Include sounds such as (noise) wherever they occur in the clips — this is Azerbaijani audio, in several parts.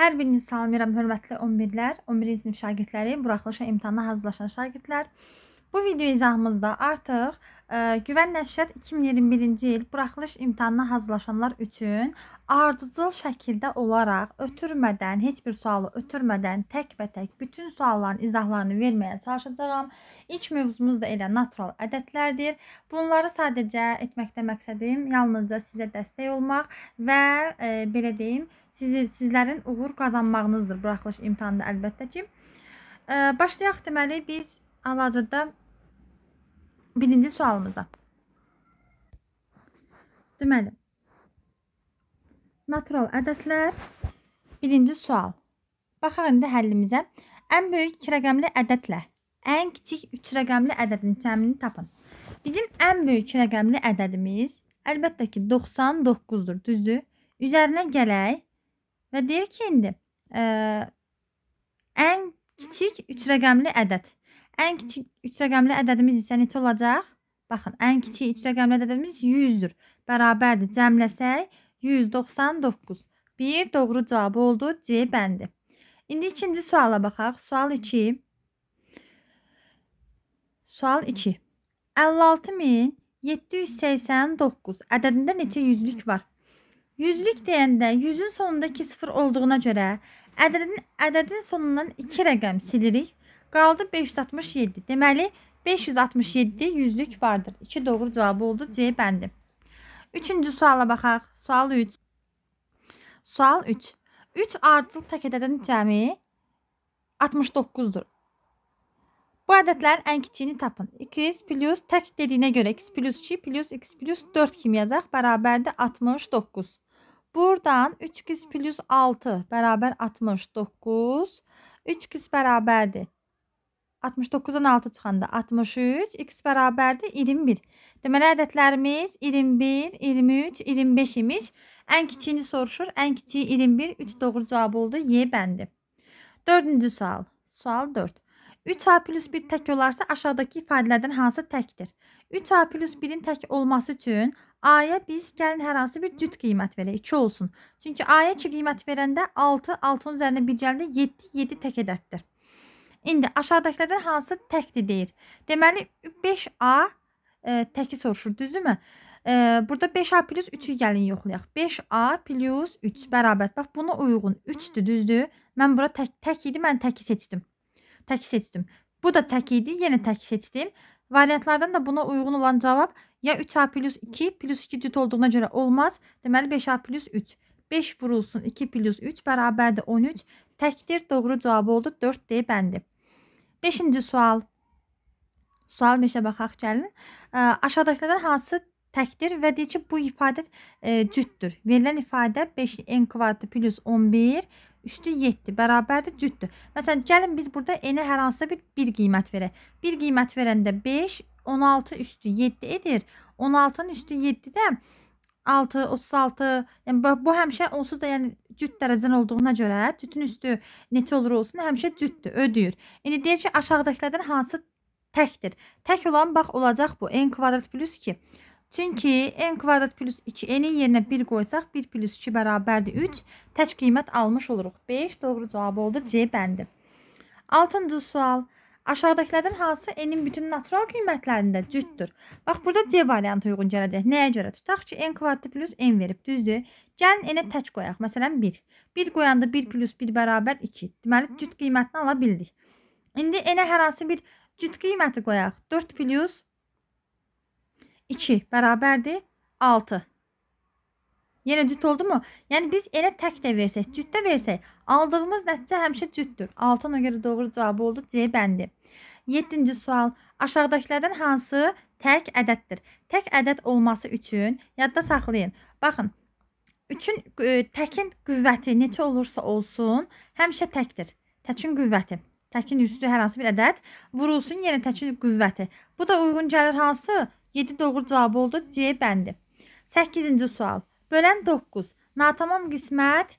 Hər birinizi salamlayıram, hörmətli 11-lər, 11-ci sinif şagirdləri, buraxılışa imtahana hazırlaşan şagirdlər. Bu video izahımızda artıq ə, e, Güvən Nəşriyyat 2021-ci il buraxılış imtahanına hazırlaşanlar üçün ardıcıl şəkildə olaraq ötürmədən, heç bir sualı ötürmədən təkbətək -tək bütün sualların izahlarını verməyə çalışacağam. İlk mövzumuz da elə natural ədədlərdir. Bunları sadəcə etməkdə məqsədim yalnızca sizə dəstək olmaq və ə, e, belə deyim, sizi sizlərin uğur qazanmağınızdır buraxılış imtahanında əlbəttə ki. Ə, e, başlayaq deməli biz hal-hazırda birinci sualımıza. Deməli, natural ədədlər birinci sual. Baxaq indi həllimizə. Ən böyük 2 rəqəmli ədədlə ən kiçik 3 rəqəmli ədədin cəmini tapın. Bizim ən böyük rəqəmli ədədimiz əlbəttə ki 99-dur, düzdür? Üzərinə gələk və deyir ki, indi ə, ən kiçik 3 rəqəmli ədəd Ən kiçik 3 rəqəmli ədədimiz isə neçə olacaq? Baxın, ən kiçik 3 rəqəmli ədədimiz 100-dür. Bərabərdir. Cəmləsək 199. 1 doğru cavab oldu C bəndi. İndi ikinci suala baxaq. Sual 2. Sual 2. 56789 ədədində neçə yüzlük var? Yüzlük deyəndə 100-ün sonunda 2 sıfır olduğuna görə ədədin, ədədin sonundan 2 rəqəm silirik Qaldı 567. Deməli 567 yüzlük vardır. 2 doğru cavabı oldu C bəndi. 3-cü suala baxaq. Sual 3. Sual 3. 3 artıl təkədədən cəmi 69-dur. Bu ədədlərin ən kiçiyini tapın. 2x plus tək dediyinə görə x plus 2 plus x plus 4 kimi yazaq. Bərabərdir 69. Buradan 3x plus 6 bərabər 69. 3x bərabərdir 69-dan 6 çıxanda 63, x bərabərdir 21. Deməli ədədlərimiz 21, 23, 25 imiş. Ən kiçiyini soruşur. Ən kiçiyi 21, 3 doğru cavab oldu. Y bəndi. 4-cü sual. Sual 4. 3A plus 1 tək olarsa aşağıdakı ifadələrdən hansı təkdir? 3A plus 1-in tək olması üçün A-ya biz gəlin hər hansı bir cüt qiymət verək. 2 olsun. Çünki A-ya 2 qiymət verəndə 6, 6-ın üzərinə 1 gəldə 7, 7 tək ədəddir. İndi aşağıdakılərdən hansı təkdir deyir. Deməli 5A e, təki soruşur, düzdürmü? E, burada 5A plus 3-ü gəlin yoxlayaq. 5A plus 3 bərabər. Bax buna uyğun 3-dür, düzdür? Mən bura tək, tək idi, mən təki seçdim. Təki seçdim. Bu da tək idi, yenə təki seçdim. Variantlardan da buna uyğun olan cavab ya 3A plus 2 plus 2 cüt olduğuna görə olmaz. Deməli 5A plus 3. 5 vurulsun 2 plus 3 bərabərdir 13. Təkdir, doğru cavabı oldu 4D bəndi. 5-ci sual. Sual 5-ə baxaq gəlin. Aşağıdakilərdən hansı təkdir və deyir ki, bu ifadə e, cüddür. Verilən ifadə 5n kvadratı plus 11 üstü 7 bərabərdir cüddür. Məsələn, gəlin biz burada n-ə hər hansısa bir, bir qiymət verək. Bir qiymət verəndə 5, 16 üstü 7 edir. 16-nın üstü 7 də 36, 36, yəni bu, bu həmişə onsuz da yəni cüt dərəcən olduğuna görə cütün üstü neçə olur olsun həmişə cütdür, ödəyir. İndi deyək ki, aşağıdakilərdən hansı təkdir? Tək olan bax olacaq bu n kvadrat plus 2. Çünki n kvadrat plus 2n-in yerinə 1 qoysaq 1 plus 2 bərabərdir 3. Tək qiymət almış oluruq. 5 doğru cavab oldu C bəndi. 6-cı sual. Aşağıdakılərdən hansı n-in bütün natural qiymətlərində cütdür? Bax, burada C variantı uyğun gələcək. Nəyə görə? Tutaq ki, n kvadratı plus n verib, düzdür? Gəlin n-ə tək qoyaq. Məsələn, 1. 1 qoyanda 1 plus 1 bərabər 2. Deməli, cüt qiymətini ala bildik. İndi n-ə hər hansı bir cüt qiyməti qoyaq. 4 plus 2 bərabərdir 6. Yenə cüt oldumu? Yəni biz elə tək də versək, cütdə versək, aldığımız nəticə həmişə cütdür. 6 ona görə doğru cavabı oldu C bəndi. 7-ci sual. Aşağıdakılardan hansı tək ədəddir? Tək ədəd olması üçün yadda saxlayın. Baxın, üçün ə, e, təkin qüvvəti neçə olursa olsun, həmişə təkdir. Təkin qüvvəti. Təkin üstü hər hansı bir ədəd vurulsun yenə təkin qüvvəti. Bu da uyğun gəlir hansı? 7 doğru cavabı oldu C bəndi. 8-ci sual. Bölən 9. Natamam qismət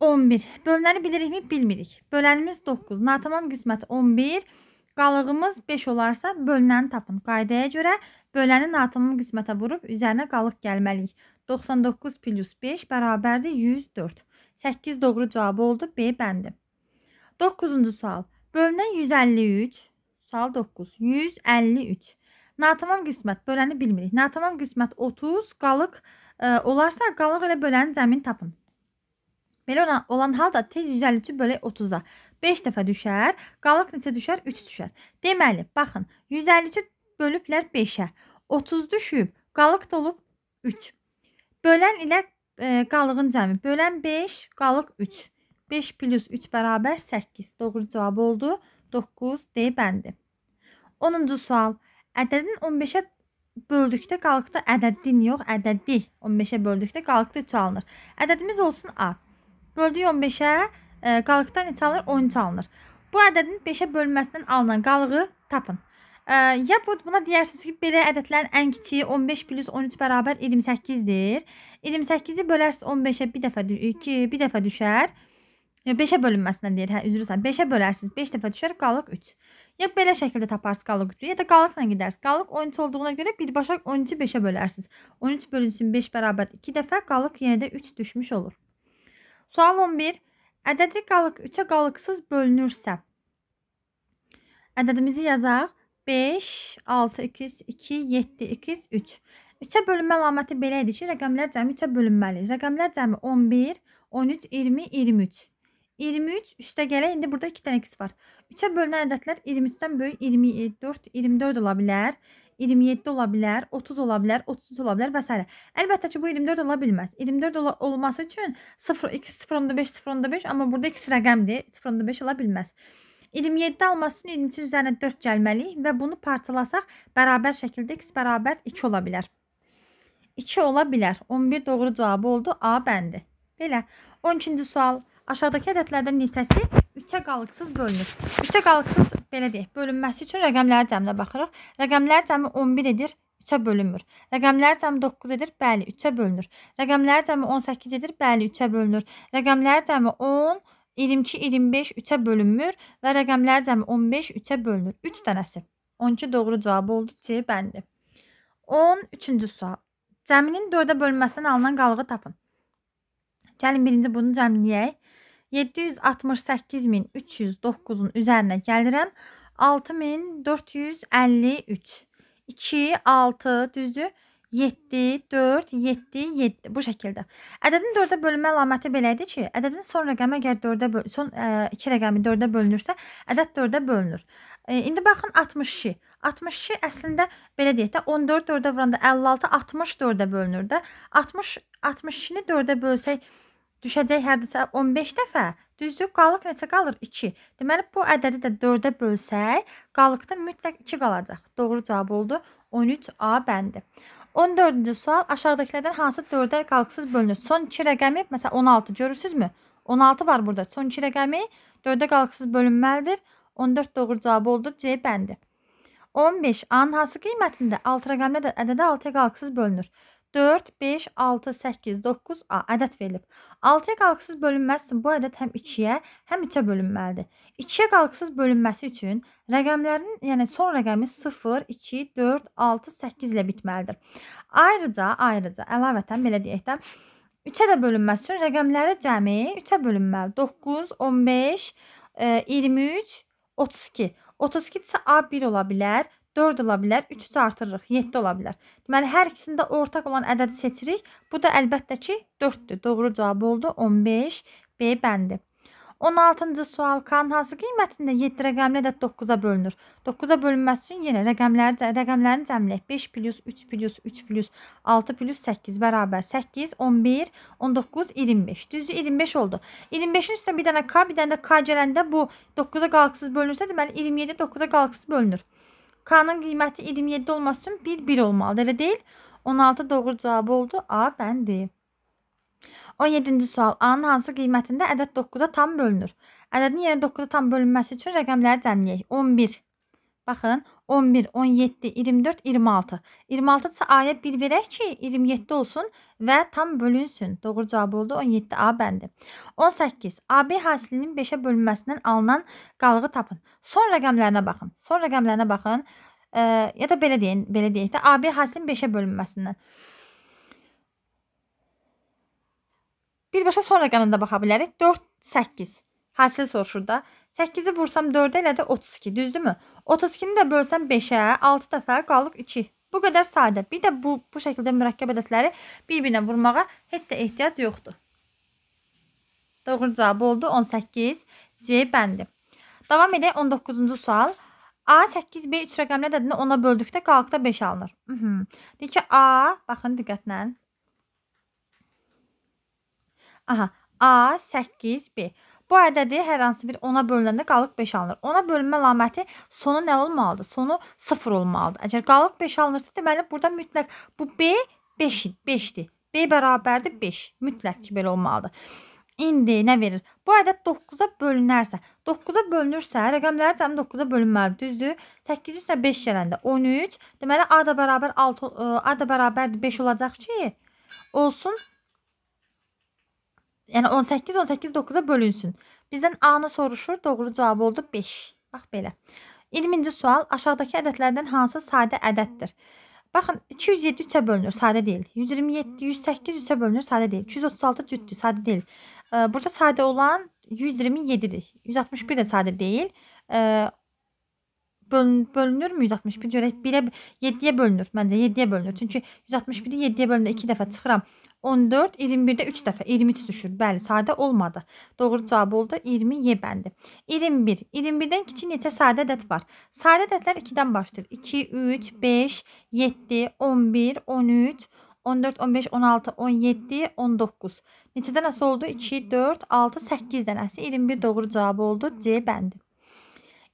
11. Bölünəni bilirikmi? Bilmirik. Bölənimiz 9. Natamam qismət 11. Qalığımız 5 olarsa bölünəni tapın. Qaydaya görə böləni natamam qismətə vurub üzərinə qalıq gəlməliyik. 99 plus 5 bərabərdir 104. 8 doğru cavabı oldu B bəndi. 9-cu sual. Bölünən 153. Sual 9. 153. Natamam qismət böləni bilmirik. Natamam qismət 30, qalıq 5. Olarsa qalıq elə böləni cəmin tapın. Belə olan, olan halda tez 153-ü bölək 30-a 5 dəfə düşər, qalıq neçə düşər? 3 düşər. Deməli, baxın, 153-ü bölüblər 5-ə. 30 düşüb, qalıq da olub 3. Bölən ilə e, qalığın cəmi. Bölən 5, qalıq 3. 5 plus 3 bərabər 8. Doğru cavab oldu. 9 D bəndi. 10-cu sual. Ədədin 15-ə böldükdə qalıqda ədədin yox, ədədi 15-ə böldükdə qalıqda 3 alınır. Ədədimiz olsun A. Böldük 15-ə e, qalıqda neçə alınır? 13 alınır. Bu ədədin 5-ə bölünməsindən alınan qalığı tapın. Ə, e, ya bu buna deyirsiniz ki, belə ədədlərin ən kiçiyi 15 plus 13 bərabər 28-dir. 28-i bölərsiniz 15-ə bir dəfə 2, bir dəfə düşər. 5-ə e, bölünməsindən deyir. Hə, üzrsən. 5-ə bölərsiniz, 5 dəfə düşər, qalıq 3. Ya belə şəkildə taparsınız qalıq qutuyu, ya da qalıqla gedərsiniz. Qalıq 13 olduğuna görə birbaşa 13-ü 5-ə bölərsiniz. 13 bölünsün 5 bərabər 2 dəfə, qalıq yenə də 3 düşmüş olur. Sual 11. Ədədi qalıq 3-ə qalıqsız bölünürsə, ədədimizi yazaq. 5, 6, 2, 2, 7, 2, 3. 3-ə bölünmə əlaməti belə idi ki, rəqəmlər cəmi 3-ə bölünməli. Rəqəmlər cəmi 11, 13, 20, 23. 23 üstə gələk. İndi burada 2 dənə x var. 3-ə bölünən ədədlər 23-dən böyük 24, 24 ola bilər. 27 ola bilər, 30 ola bilər, 33 ola bilər və s. Əlbəttə ki, bu 24 ola bilməz. 24 ola olması üçün 0 2 0.5 0.5, amma burada x rəqəmdir. 0.5 ola bilməz. 27 alması üçün 23 üzərinə 4 gəlməliyik və bunu parçalasaq bərabər şəkildə x bərabər 2 ola bilər. 2 ola bilər. 11 doğru cavabı oldu. A bəndi. Belə. 12-ci sual. Aşağıdakı ədədlərdən neçəsi 3-ə qalıqsız bölünür? 3-ə qalıqsız belə deyək, bölünməsi üçün rəqəmlər cəminə baxırıq. Rəqəmlər cəmi 11 edir, 3-ə bölünmür. Rəqəmlər cəmi 9 edir, bəli, 3-ə bölünür. Rəqəmlər cəmi 18 edir, bəli, 3-ə bölünür. Rəqəmlər cəmi 10, 22, 25 3-ə bölünmür və rəqəmlər cəmi 15 3-ə bölünür. 3 dənəsi. 12 doğru cavabı oldu C bəndi. 13-cü sual. Cəminin 4-ə bölünməsindən alınan qalığı tapın. Gəlin birinci bunu cəmləyək. 768309-un üzərinə gəlirəm. 6453. 2, 6, düzdür? 7, 4, 7, 7 bu şəkildə. Ədədin 4-ə bölmə əlaməti belə idi ki, ədədin son rəqəmi əgər 4-ə böl son 2 e, rəqəmi 4-ə bölünürsə, ədəd 4-ə bölünür. E, indi baxın 62. 62 əslində belə deyək də 14 4-ə vuranda 56 64-ə bölünür də. 60 62-ni 4-ə bölsək düşəcək hərdisə 15 dəfə. Düzdür? Qalıq neçə qalır? 2. Deməli bu ədədi də 4-ə bölsək, qalıqda mütləq 2 qalacaq. Doğru cavab oldu 13A bəndi. 14-cü sual aşağıdakilərdən hansı 4-ə qalıqsız bölünür? Son 2 rəqəmi, məsələn 16 görürsüzmü? 16 var burada. Son 2 rəqəmi 4-ə qalıqsız bölünməlidir. 14 doğru cavab oldu C bəndi. 15 A-nın hansı qiymətində 6 rəqəmli ədədə 6-ya qalıqsız bölünür? 4, 5, 6, 8, 9 A ədəd verilib. 6-ya qalxısız bölünməzsin. Bu ədəd həm 2-yə, həm 3-ə bölünməlidir. 2-yə qalxısız bölünməsi üçün rəqəmlərin, yəni son rəqəmi 0, 2, 4, 6, 8 ilə bitməlidir. Ayrıca, ayrıca əlavətən belə deyək də 3-ə də bölünməsi üçün rəqəmləri cəmi 3-ə bölünməli. 9, 15, 23, 32. 32 isə A1 ola bilər. 4 ola bilər, 3-ü artırırıq, 7 ola bilər. Deməli, hər ikisində ortaq olan ədədi seçirik. Bu da əlbəttə ki, 4-dür. Doğru cavab oldu 15 B bəndi. 16-cı sual K-nın hansı qiymətində 7 rəqəmli ədəd 9-a bölünür? 9-a bölünməsi üçün yenə rəqəmləri, rəqəmlərini cəmləyək. 5 plus, 3 plus, 3 plus, 6 plus, 8 bərabər 8, 11, 19, 25. Düzdür, 25 oldu. 25-in üstündə bir dənə K, bir dənə də K gələndə bu 9-a qalıqsız bölünürsə, deməli 27 9-a qalıqsız bölünür. K-nın qiyməti 27 olması üçün 1 1 olmalıdır. Elə deyil? 16 doğru cavabı oldu. A bəndi. 17-ci sual. A-nın hansı qiymətində ədəd 9-a tam bölünür? Ədədin yenə 9-a tam bölünməsi üçün rəqəmləri cəmləyək. 11 Baxın 11, 17, 24, 26. 26-dırsa A-ya 1 verək ki 27 olsun və tam bölünsün. Doğru cavab oldu 17A bəndi. 18. AB hasilinin 5-ə bölünməsindən alınan qalığı tapın. Son rəqəmlərinə baxın. Son rəqəmlərinə baxın. E, ya da belə deyin, belə deyək də AB hasilinin 5-ə bölünməsindən. Birbaşa son rəqəmində baxa bilərik. 4, 8. Hasil soruşur da. 8-i vursam 4-ə elə də 32, düzdürmü? 32-ni də bölsəm 5-ə, 6 dəfə qalıb 2. Bu qədər sadə. Bir də bu, bu şəkildə mürəkkəb ədədləri bir-birinə vurmağa heç də ehtiyac yoxdur. Doğru cavab oldu 18 C bəndi. Davam edək 19-cu sual. A 8B 3 rəqəmli ədədini 10-a böldükdə qalıqda 5 alınır. Mhm. Deyir ki, A, baxın diqqətlə. Aha, A 8B. Bu ədədi hər hansı bir 10-a bölünəndə qalıq 5 alınır. 10-a bölünmə əlaməti sonu nə olmalıdır? Sonu 0 olmalıdır. Əgər qalıq 5 alınırsa, deməli burada mütləq bu B 5 5-dir. B bərabərdir 5. Mütləq ki belə olmalıdır. İndi nə verir? Bu ədəd 9-a bölünərsə, 9-a bölünürsə, rəqəmlər cəmi 9-a yəni bölünməlidir, düzdür? 8 üstə 5 gələndə 13. Deməli A da bərabər 6 e, A da bərabərdir 5 olacaq ki, olsun Yəni 18 18 9-a bölünsün. Bizdən A-nı soruşur. Doğru cavab oldu 5. Bax belə. 20-ci sual. Aşağıdakı ədədlərdən hansı sadə ədəddir? Baxın 207 3-ə bölünür, sadə deyil. 127 108 3-ə bölünür, sadə deyil. 236 cüddür, sadə deyil. Burada sadə olan 127-dir. 161 də sadə deyil. Bölün, bölünürmü 161 görək 1-ə 7-yə bölünür. Məncə 7-yə bölünür. Çünki 161-i 7-yə bölündə 2 dəfə çıxıram. 14, 21-də 3 dəfə 23 düşür. Bəli, sadə olmadı. Doğru cavab oldu 20 Y bəndi. 21. 21-dən kiçik neçə sadə ədəd var? Sadə ədədlər 2-dən başlayır. 2, 3, 5, 7, 11, 13, 14, 15, 16, 17, 19. Neçə dənəsi oldu? 2, 4, 6, 8 dənəsi. 21 doğru cavabı oldu C bəndi.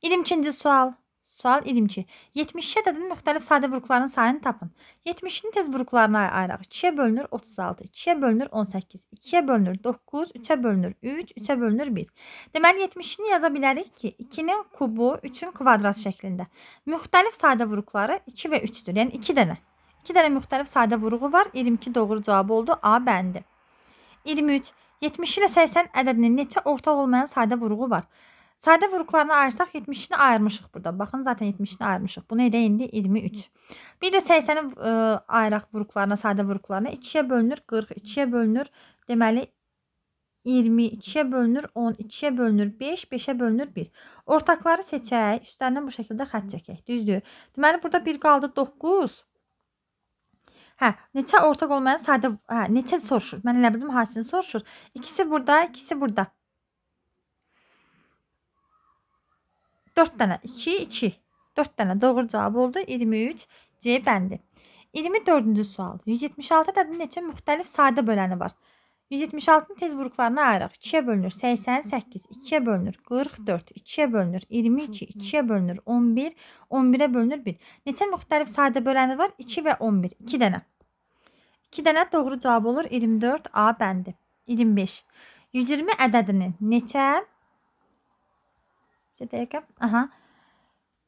22-ci sual. Sual 22. 70-ə ədədin müxtəlif sadə vuruqların sayını tapın. 70-in tez vuruqlarına ayıraq. 2-yə bölünür 36, 2-yə bölünür 18, 2-yə bölünür 9, 3-ə bölünür 3, 3-ə bölünür 1. Deməli 70-ini yaza bilərik ki, 2-nin kubu 3-ün kvadrat şəklində. Müxtəlif sadə vuruqları 2 və 3-dür, yəni 2 dənə. 2 dənə müxtəlif sadə vuruğu var. 22 doğru cavabı oldu. A bəndi. 23. 70 ilə 80 ədədinin neçə ortaq olmayan sadə vuruğu var? Sadə vuruqlarını ayırsaq 70-ini ayırmışıq burada. Baxın zaten 70-ini ayırmışıq. Bu nədə indi 23. Bir də 80-i e, ayıraq vuruqlarına, sadə vuruqlarına 2-yə bölünür 40, 2-yə bölünür. Deməli 20, 2-yə bölünür 10, 2-yə bölünür 5, 5-ə bölünür 1. Ortaqları seçək, üstlərindən bu şəkildə xətt çəkək. Düzdür? Deməli burada 1 qaldı 9. Hə, neçə ortaq olmayan sadə hə, neçə soruşur? Mən elə bildim hansını soruşur. İkisi burada, ikisi burada. 4 dənə 2, 2. 4 dənə doğru cavab oldu. 23 C bəndi. 24-cü sual. 176 ədədinin neçə müxtəlif sadə böləni var? 176-nın tez vuruqlarına ayıraq. 2-yə bölünür 88, 2-yə bölünür 44, 2-yə bölünür 22, 2-yə bölünür 11, 11-ə bölünür 1. Neçə müxtəlif sadə böləni var? 2 və 11. 2 dənə. 2 dənə doğru cavab olur. 24 A bəndi. 25. 120 ədədinin neçə Bir dəqiqə. Aha.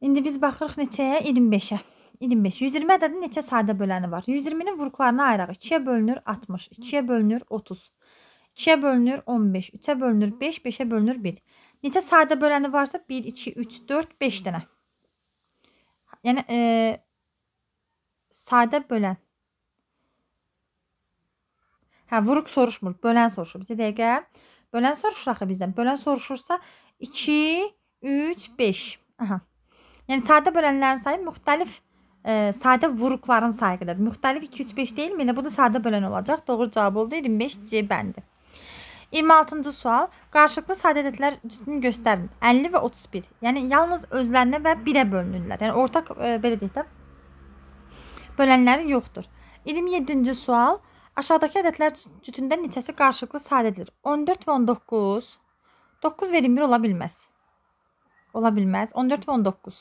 İndi biz baxırıq neçəyə? 25-ə. 25. 120 ədədin neçə sadə böləni var? 120-nin vurğularına ayıraq. 2-yə bölünür 60, 2-yə bölünür 30, 2-yə bölünür 15, 3-ə bölünür 5, 5-ə bölünür 1. Neçə sadə böləni varsa 1, 2, 3, 4, 5 dənə. Yəni e, sadə bölən. Hə, vuruq soruşmur, bölən soruşur. Bir dəqiqə. Bölən soruşur axı bizdən. Bölən soruşursa 2 3, 5. Aha. Yəni sadə bölənlərin sayı müxtəlif ə, e, sadə vuruqların sayı qədərdir. Müxtəlif 2 3 5 deyilmi? Yəni bu da sadə bölən olacaq. Doğru cavab oldu 25 C bəndi. 26-cı sual. Qarşılıqlı sadə ədədlər cütünü göstərin. 50 və 31. Yəni yalnız özlərinə və 1-ə bölünürlər. Yəni ortaq ə, e, belə deyək də bölənləri yoxdur. 27-ci sual. Aşağıdakı ədədlər cütündə neçəsi qarşılıqlı sadədir? 14 və 19. 9 verin 1 ola bilməz ola bilməz. 14 və 19.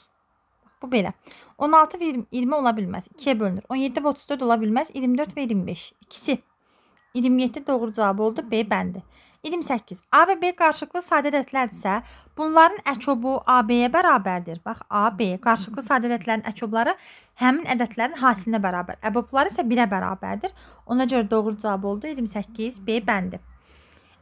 Bu belə. 16 və 20, 20 ola bilməz. 2-yə bölünür. 17 və 34 ola bilməz. 24 və 25. İkisi. 27 doğru cavab oldu. B bəndi. 28. A və B qarşılıqlı sadə ədədlərdirsə, bunların əkobu AB-yə bərabərdir. Bax, AB qarşılıqlı sadə ədədlərin əkobları həmin ədədlərin hasilinə bərabər. Əbobları isə 1-ə bərabərdir. Ona görə doğru cavab oldu 28. B bəndi.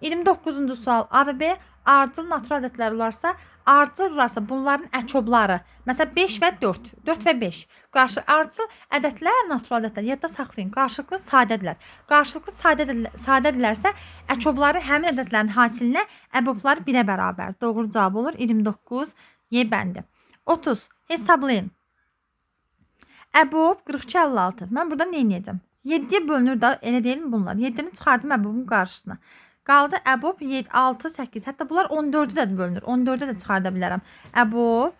29-cu sual A və B arıcın natural ədədləri olarsa, artırırlarsa bunların əkobları, məsələn 5 və 4, 4 və 5 qarşı artı ədədlər natural ədədlər yadda saxlayın. Qarşılıqlı sadədlər. Qarşılıqlı sadədlər, sadədlərsə əkobları həmin ədədlərin hasilinə əbobları 1-ə bərabər. Doğru cavab olur 29 Y bəndi. 30 hesablayın. Əbob 42 56. Mən burada nə edəcəm? 7-yə bölünür də, elə deyilmi bunlar? 7-ni çıxardım əbobun qarşısına. Qaldı əbub 7, 6, 8. Hətta bunlar 14-ü də bölünür. 14-ü də çıxarda bilərəm. Əbub.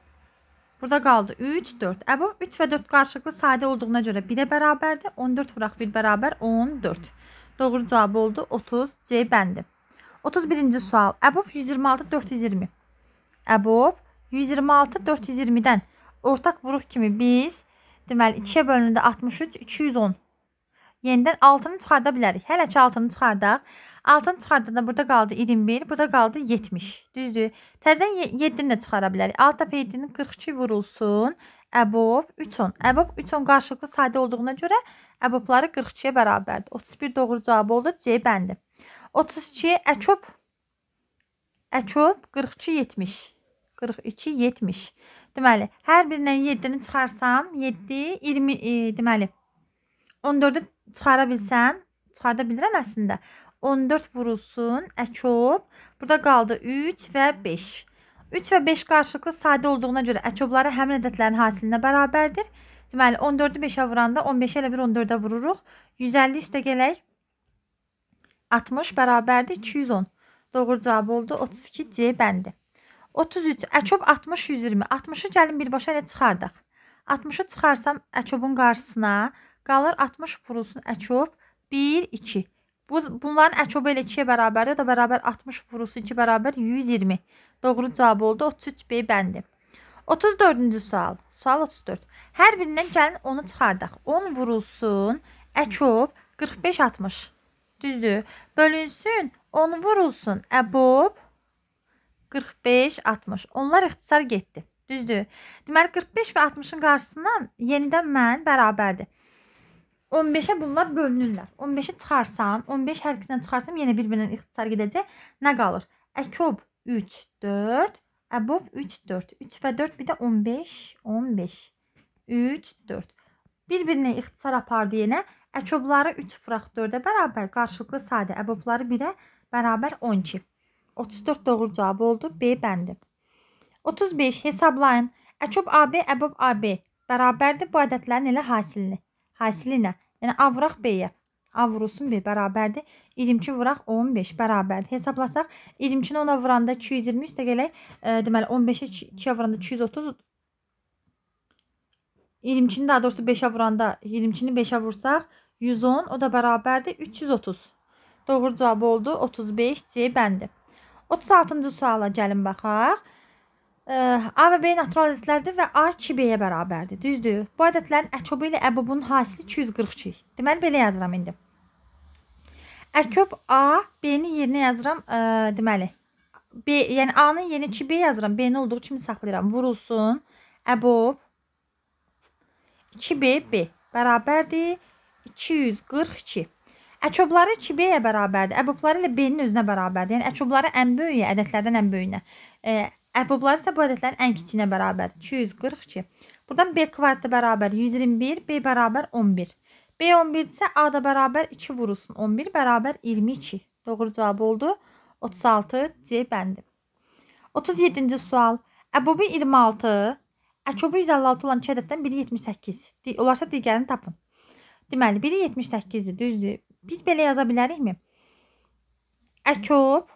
Burada qaldı 3, 4. Əbub 3 və 4 qarşılıqlı sadə olduğuna görə 1-ə bərabərdir. 14 vuraq 1 bərabər 14. Doğru cavab oldu 30 C bəndi. 31-ci sual. Əbub 126, 420. Əbub 126, 420-dən ortaq vuruq kimi biz deməli 2-yə bölünəndə 63, 210. Yenidən 6-nı çıxarda bilərik. Hələ ki 6-nı çıxardaq. Altını çıxardanda burada qaldı 21, burada qaldı 70. Düzdür. Təzən 7-ni də çıxara bilərik. Alt tərəfə 7-nin 42 vurulsun. Əbob 3 10. Əbob 3 10 qarşılıqlı sayda olduğuna görə əbobları 42-yə bərabərdir. 31 doğru cavab oldu. C bəndi. 32 əkub. Əkub 42 70. 42 70. Deməli, hər birindən 7-ni çıxarsam 7 20 e, deməli 14-ü çıxara bilsəm, çıxarda bilirəm əslində. 14 vurulsun. Əçob. Burada qaldı 3 və 5. 3 və 5 qarşılıqlı sadə olduğuna görə əçobları həmin ədədlərin hasilinə bərabərdir. Deməli 14-ü 5-ə vuranda 15-ə ilə 1 14-ə vururuq. 150 üstə gələk. 60 bərabərdir 210. Doğru cavab oldu 32 C bəndi. 33 əçob 60 120. 60-ı gəlin birbaşa ilə çıxardaq. 60-ı çıxarsam əçobun qarşısına qalır 60 vurulsun əçob 1 2. Bu, bunların əkobu elə 2-yə bərabərdir. O da bərabər 60 vurusu 2 bərabər 120. Doğru cavab oldu. 33B bəndi. 34-cü sual. Sual 34. Hər birindən gəlin onu çıxardaq. 10 vurulsun, əkob 45-60. Düzdür. Bölünsün, 10 vurulsun, əbob 45-60. Onlar ixtisar getdi. Düzdür. Deməli, 45 və 60-ın qarşısından yenidən mən bərabərdir. 15-ə bunlar bölünürlər. 15-i çıxarsam, 15 hərfisindən çıxarsam yenə bir-birindən ixtisar gedəcək. Nə qalır? Əkob 3, 4, əbob 3, 4. 3 və 4 bir də 15, 15. 3, 4. Bir-birinə ixtisar apardı yenə. Əkobları 3 fıraq 4-ə bərabər, qarşılıqlı sadə, əbobları 1-ə bərabər 12. 34 doğru cavab oldu. B bəndi. 35 hesablayın. Əkob AB, əbob AB bərabərdir bu ədədlərin elə hasilini həslinə, yəni A vuraq B-yə. A vurulsun B bərabərdir. 22 vuraq 15 bərabərdir. Hesablasaq 22-ni 10-a vuranda 220 üstə gələk. E, deməli 15-ə 2-yə vuranda 230 22-ni daha doğrusu 5-ə vuranda 22-ni 5-ə vursaq 110 o da bərabərdir 330. Doğru cavab oldu 35 C bəndi. 36-cı suala gəlin baxaq. A və B natural ədədlərdir və A 2B-yə bərabərdir. Düzdür? Bu ədədlərin əköbü ilə əbobunun hasili 242. Deməli belə yazıram indi. Əköb A, B-ni yerinə yazıram, ə, deməli. B, yəni A-nın yerinə 2B yazıram, B-ni olduğu kimi saxlayıram. Vurulsun. Əbob 2B B bərabərdir 242. Əköbləri 2B-yə bərabərdir. Əbobları ilə B-nin özünə bərabərdir. Yəni əköbləri ən böyüyə, ədədlərdən ən böyüyünə. E, Ərbabları isə bu ədədlər ən kiçiyinə bərabər 242. Buradan B kvadratı bərabər 121, B bərabər 11. B 11 isə A da bərabər 2 vurulsun. 11 bərabər 22. Doğru cavab oldu. 36 C bəndi. 37-ci sual. Əbubi 26, Əkubu 156 olan 2 ədəddən biri 78. Olarsa digərini tapın. Deməli, biri 78-dir, düzdür. Biz belə yaza bilərikmi? Əkub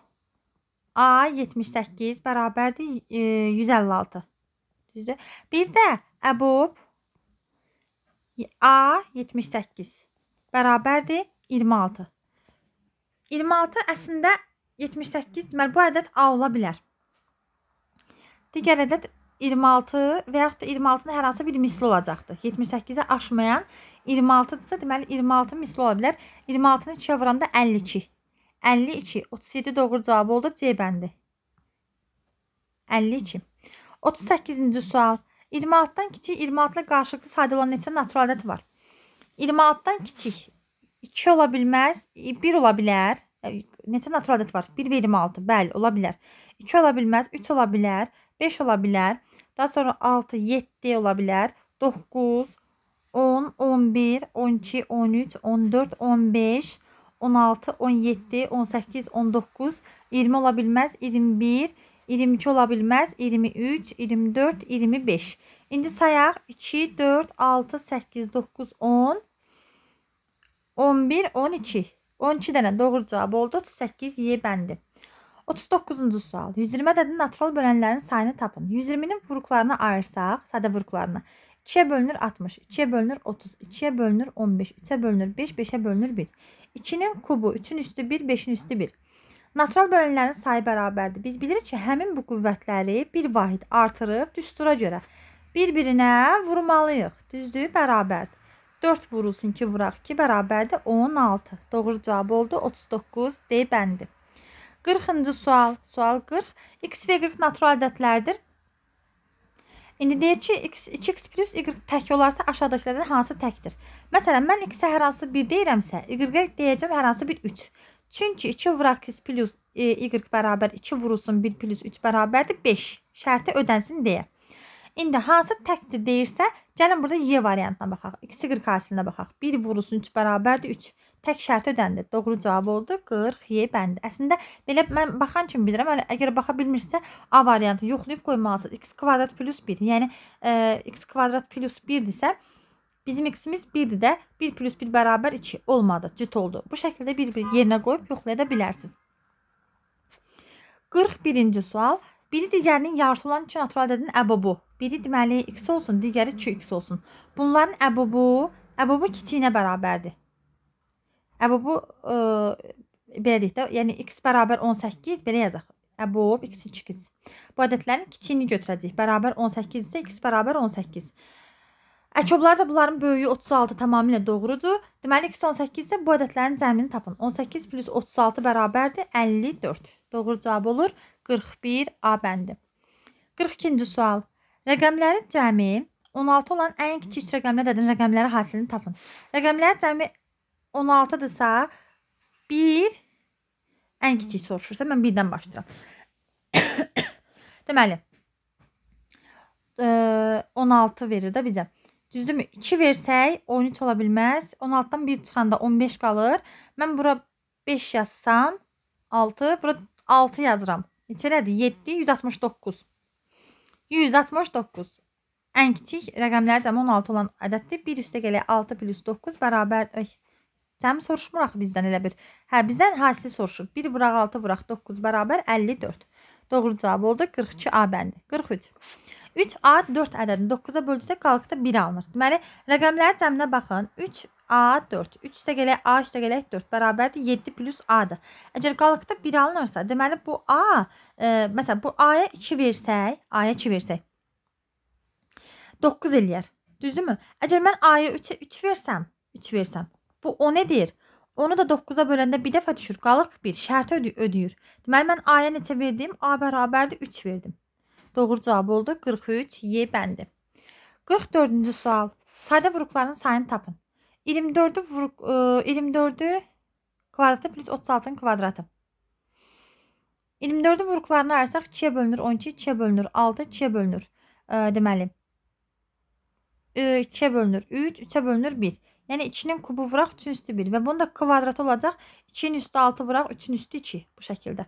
A 78 bərabərdir e, 156. Düzdür? Bir də əbub A 78 bərabərdir 26. 26 əslində 78 deməli bu ədəd A ola bilər. Digər ədəd 26 və yaxud da 26-nın hər hansı bir misli olacaqdır. 78-ə aşmayan 26-dırsa deməli 26 misli ola bilər. 26-nı 2-yə vuranda 52 52, 37 doğru cavab oldu C bəndi. 52. 38-ci sual. 26-dan kiçik 26-lı qarşılıqlı sayda olan neçə natural ədəd var? 26-dan kiçik 2 ola bilməz, 1 ola bilər. E, neçə natural ədəd var? 1 və 26. Bəli, ola bilər. 2 ola bilməz, 3 ola bilər, 5 ola bilər. Daha sonra 6, 7 ola bilər. 9, 10, 11, 12, 13, 14, 15, 16, 17, 18, 19, 20 ola bilməz, 21, 22 ola bilməz, 23, 24, 25. İndi sayaq 2, 4, 6, 8, 9, 10, 11, 12. 12 dənə doğru cavab oldu. 38 Y bəndi. 39-cu sual. 120 ədədin natural bölənlərin sayını tapın. 120-nin vuruqlarını ayırsaq, sadə vuruqlarını. 2-yə bölünür 60, 2-yə bölünür 30, 2-yə bölünür 15, 3-ə bölünür 5, 5-ə bölünür 1. 2-nin kubu 3-ün üstü 1, 5-in üstü 1. Natural bölənlərin sayı bərabərdir. Biz bilirik ki, həmin bu qüvvətləri bir vahid artırıb düstura görə bir-birinə vurmalıyıq. Düzdür, bərabərdir. 4 vurulsun 2 vuraq 2 bərabərdir 16. Doğru cavab oldu 39 D bəndi. 40-cı sual. Sual 40. X və 40 natural ədədlərdir. İndi deyir ki, x, 2x plus y tək olarsa aşağıdakilərdən hansı təkdir? Məsələn, mən x-ə hər hansı 1 deyirəmsə, y-ə deyəcəm hər hansı bir 3. Çünki 2 vurak x plus e, y bərabər 2 vurulsun 1 plus 3 bərabərdir 5. Şərti ödənsin deyə. İndi hansı təkdir deyirsə, gəlin burada y variantına baxaq. x y hasilinə baxaq. 1 vurulsun 3 bərabərdir 3. Tək şərti ödəndi. Doğru cavab oldu 40Y bəndi. Əslində belə mən baxan kimi bilirəm. Hələ əgər baxa bilmirsə, A variantı yoxlayıb qoymalısınız. x kvadrat plus 1. Yəni e, x kvadrat plus 1-dirsə, Bizim x-imiz 1-dir də 1 plus 1 bərabər 2 olmadı, cüt oldu. Bu şəkildə bir-bir yerinə qoyub yoxlaya da bilərsiniz. 41-ci sual. Biri digərinin yarısı olan iki natural ədədin əbobu. Biri deməli x olsun, digəri 2x olsun. Bunların əbobu, əbobu kiçiyinə bərabərdir. Əbubu ə, e, beləlikdə, yəni x bərabər 18 belə yazaq. Əbub x2. Bu ədədlərin kiçiyini götürəcəyik. Bərabər 18 isə x bərabər 18. Əkoblar da bunların böyüyü 36 tamamilə doğrudur. Deməli x18 isə bu ədədlərin cəmini tapın. 18 plus 36 bərabərdir 54. Doğru cavab olur 41 A bəndi. 42-ci sual. Rəqəmlərin cəmi 16 olan ən kiçik üç rəqəmli ədədin rəqəmləri hasilini tapın. Rəqəmlər cəmi 16-dırsa 1 ən kiçik soruşursa mən 1-dən başlayıram. (coughs) Deməli 16 verir də bizə. Düzdürmü? 2 versək 13 ola bilməz. 16-dan 1 çıxanda 15 qalır. Mən bura 5 yazsam 6, bura 6 yazıram. Neçə elədi? 7 169. 169. Ən kiçik rəqəmlər cəmi 16 olan ədəddir. 1 üstə gələk 6 + 9 bərabər ay Cəmi soruşmur axı bizdən elə bir. Hə, bizdən hasili soruşur. 1 vuraq 6 vuraq 9 bərabər 54. Doğru cavab oldu 42 A bəndi. 43. 3A 4 ədədini 9-a bölsək qalıqda 1 alınır. Deməli, rəqəmlər cəminə baxın. 3 A4, 3 üstəgələk A üstəgələk 4 bərabərdir 7 plus A-dır. Əgər qalıqda 1 alınırsa, deməli bu A, e, məsələn, bu A-ya 2 versək, A-ya 2 versək, 9 eləyər. Düzdürmü? Əgər mən A-ya 3, 3 versəm, 3 versəm, Bu o nədir? Onu da 9-a böləndə bir dəfə düşür. Qalıq 1. Şərti ödü ödəyir. Deməli mən A-ya neçə verdim? A bərabərdir 3 verdim. Doğru cavab oldu 43 Y bəndi. 44-cü sual. Sadə vuruqların sayını tapın. 24-ü vuruq ə, 24-ü kvadratı plus 36-nın kvadratı. 24-ü vuruqlarını ayırsaq 2-yə bölünür 12, 2-yə bölünür 6, 2-yə bölünür. Ə, e, deməli 2-yə e, bölünür 3, 3-ə bölünür 1. Yəni 2-nin kubu vuraq 3-ün üstü 1 və bunun da kvadratı olacaq 2-nin üstü 6 vuraq 3-ün üstü 2 bu şəkildə.